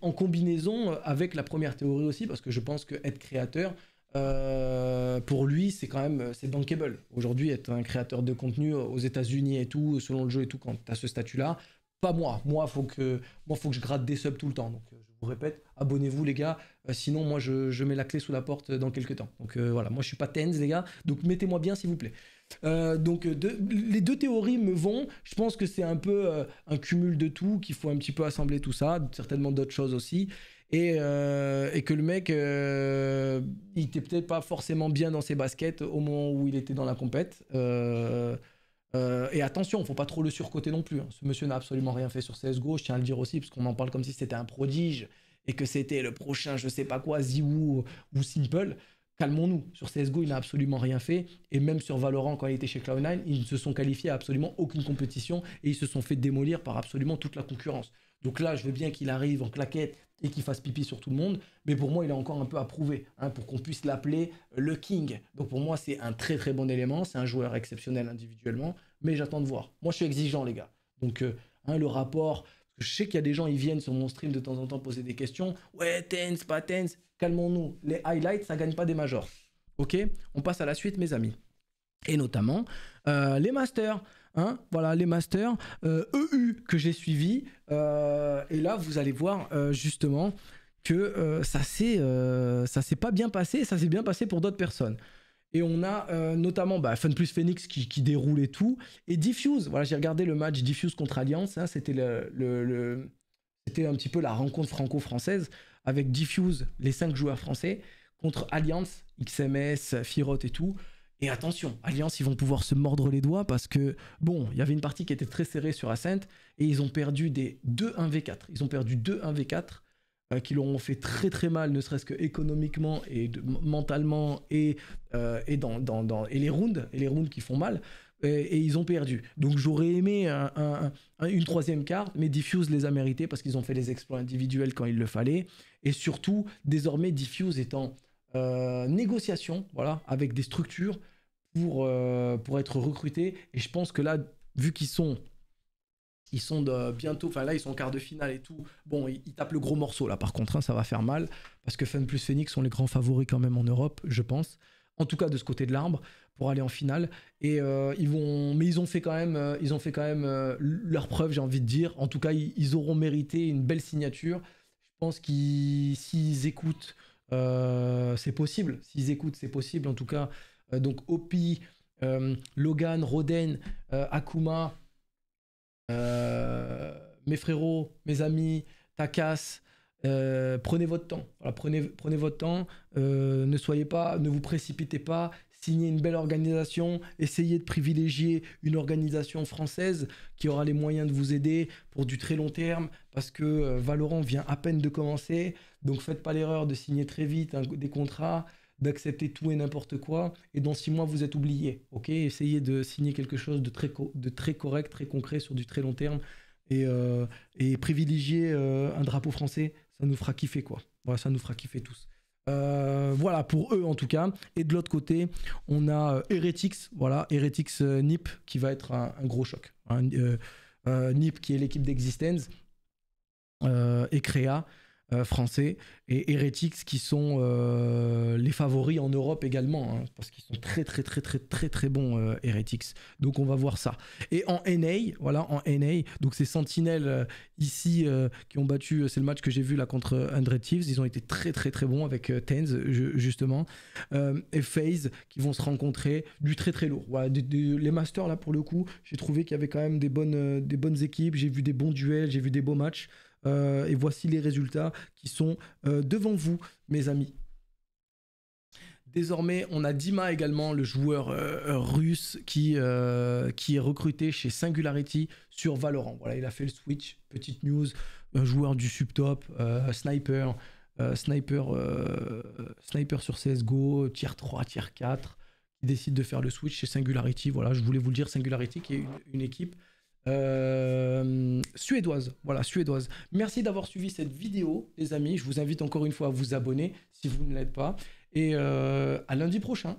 en combinaison avec la première théorie aussi, parce que je pense que être créateur, euh, pour lui, c'est quand même c'est bankable. Aujourd'hui, être un créateur de contenu aux États-Unis et tout, selon le jeu et tout, quand tu as ce statut-là, pas moi. Moi, faut que moi, faut que je gratte des subs tout le temps. Donc, euh, je vous répète, abonnez-vous les gars. Euh, sinon, moi, je, je, mets la clé sous la porte dans quelques temps. Donc voilà, moi, je suis pas tense les gars. Donc mettez-moi bien, s'il vous plaît. donc les deux théories me vont. Je pense que c'est un peu un cumul de tout qu'il faut un petit peu assembler tout ça. Certainement d'autres choses aussi et, euh, et que le mec, euh, il était peut-être pas forcément bien dans ses baskets au moment où il était dans la compète. Euh, et attention, faut pas trop le surcoter non plus. Hein. Ce monsieur n'a absolument rien fait sur CSGO, je tiens à le dire aussi, parce qu'on en parle comme si c'était un prodige et que c'était le prochain, je sais pas quoi, Ziwoo ou Simple. Calmons-nous, sur CSGO, il n'a absolument rien fait. Et même sur Valorant, quand il était chez Cloud9, ils ne se sont qualifiés à absolument aucune compétition et ils se sont fait démolir par absolument toute la concurrence. Donc là, je veux bien qu'il arrive en claquette et qu'il fasse pipi sur tout le monde, mais pour moi, il est encore un peu à prouver hein, pour qu'on puisse l'appeler le King. Donc pour moi, c'est un très très bon élément, c'est un joueur exceptionnel individuellement, mais j'attends de voir. Moi, je suis exigeant, les gars. Donc euh, hein, le rapport, je sais qu'il y a des gens, ils viennent sur mon stream de temps en temps poser des questions. Ouais, tense, pas tense, calmons-nous. Les highlights, ça gagne pas des majors. Ok On passe à la suite, mes amis. Et notamment euh, les masters. Hein, voilà, les masters, EU e que j'ai suivi. Euh, et là, vous allez voir euh, justement que euh, ça s'est pas bien passé, ça s'est bien passé pour d'autres personnes. Et on a notamment bah, Fun plus Phoenix qui, qui, déroule et tout. Et Diffuse, voilà, j'ai regardé le match Diffuse contre Alliance. Hein, c'était c'était un petit peu la rencontre franco-française avec Diffuse, les cinq joueurs français, contre Alliance, XMS, Firot et tout. Et attention, Alliance, ils vont pouvoir se mordre les doigts parce que, bon, il y avait une partie qui était très serrée sur Ascent et ils ont perdu des 2-1v4. Ils ont perdu 2-1v4 euh, qui leur fait très très mal, ne serait-ce que économiquement et mentalement et, euh, dans, dans, et les rounds, et les rounds qui font mal. Et, ils ont perdu. Donc j'aurais aimé une troisième carte, mais Diffuse les a mérités parce qu'ils ont fait les exploits individuels quand il le fallait. Et surtout, désormais, Diffuse étant en euh, négociation, voilà, avec des structures pour, euh, pour être recruté Et je pense que là, vu qu'ils sont ils sont de euh, bientôt, enfin là ils sont en quart de finale et tout. Bon, ils, tapent le gros morceau là par contre, hein, ça va faire mal, parce que Fun plus Phoenix sont les grands favoris quand même en Europe, je pense. En tout cas de ce côté de l'arbre, pour aller en finale. Et euh, ils vont, mais ils ont fait quand même, ils ont fait quand même leur preuve, j'ai envie de dire. En tout cas, ils, ils, auront mérité une belle signature. Je pense qu'ils, s'ils écoutent, c'est possible. S'ils écoutent, c'est possible. En tout cas, euh, donc Opie, euh, Logan, Roden, euh, Akuma, mes frérots, mes amis, Takas, prenez votre temps. prenez, votre temps. ne soyez pas, ne vous précipitez pas. Signez une belle organisation. Essayez de privilégier une organisation française qui aura les moyens de vous aider pour du très long terme, parce que Valorant vient à peine de commencer. Donc faites pas l'erreur de signer très vite des contrats d'accepter tout et n'importe quoi, et dans six mois, vous êtes oublié. Ok, essayez de signer quelque chose de très, de très correct, très concret, sur du très long terme, et, euh, et privilégier euh, un drapeau français, ça nous fera kiffer, quoi. Voilà, ça nous fera kiffer tous. Euh, voilà pour eux en tout cas. Et de l'autre côté, on a euh, Heretics, voilà, Heretics Nip qui va être un, gros choc. Nip qui est l'équipe d'Existence et Créa euh, français et Heretics qui sont euh, les favoris en Europe également hein, parce qu'ils sont très très très très très très bons Heretics. Euh, donc on va voir ça. Et en NA, voilà en NA, donc ces Sentinelles ici qui ont battu, c'est le match que j'ai vu là contre andré Thieves, ils ont été très très très bons avec Tenz justement et FaZe qui vont se rencontrer du très très lourd. les Masters là pour le coup, j'ai trouvé qu'il y avait quand même des bonnes des bonnes équipes, j'ai vu des bons duels, j'ai vu des beaux matchs. Euh, et voici les résultats qui sont euh, devant vous, mes amis. Désormais, on a Dima également, le joueur euh, russe qui, qui est recruté chez Singularity sur Valorant. Voilà, il a fait le switch. Petite news, un joueur du subtop, sniper, sniper, sniper sur CSGO, tier 3, tier 4, qui décide de faire le switch chez Singularity. Voilà, je voulais vous le dire, Singularity qui est une équipe euh, suédoise. Voilà, suédoise. Merci d'avoir suivi cette vidéo, les amis. Je vous invite encore une fois à vous abonner si vous ne l'êtes pas. Et euh, à lundi prochain.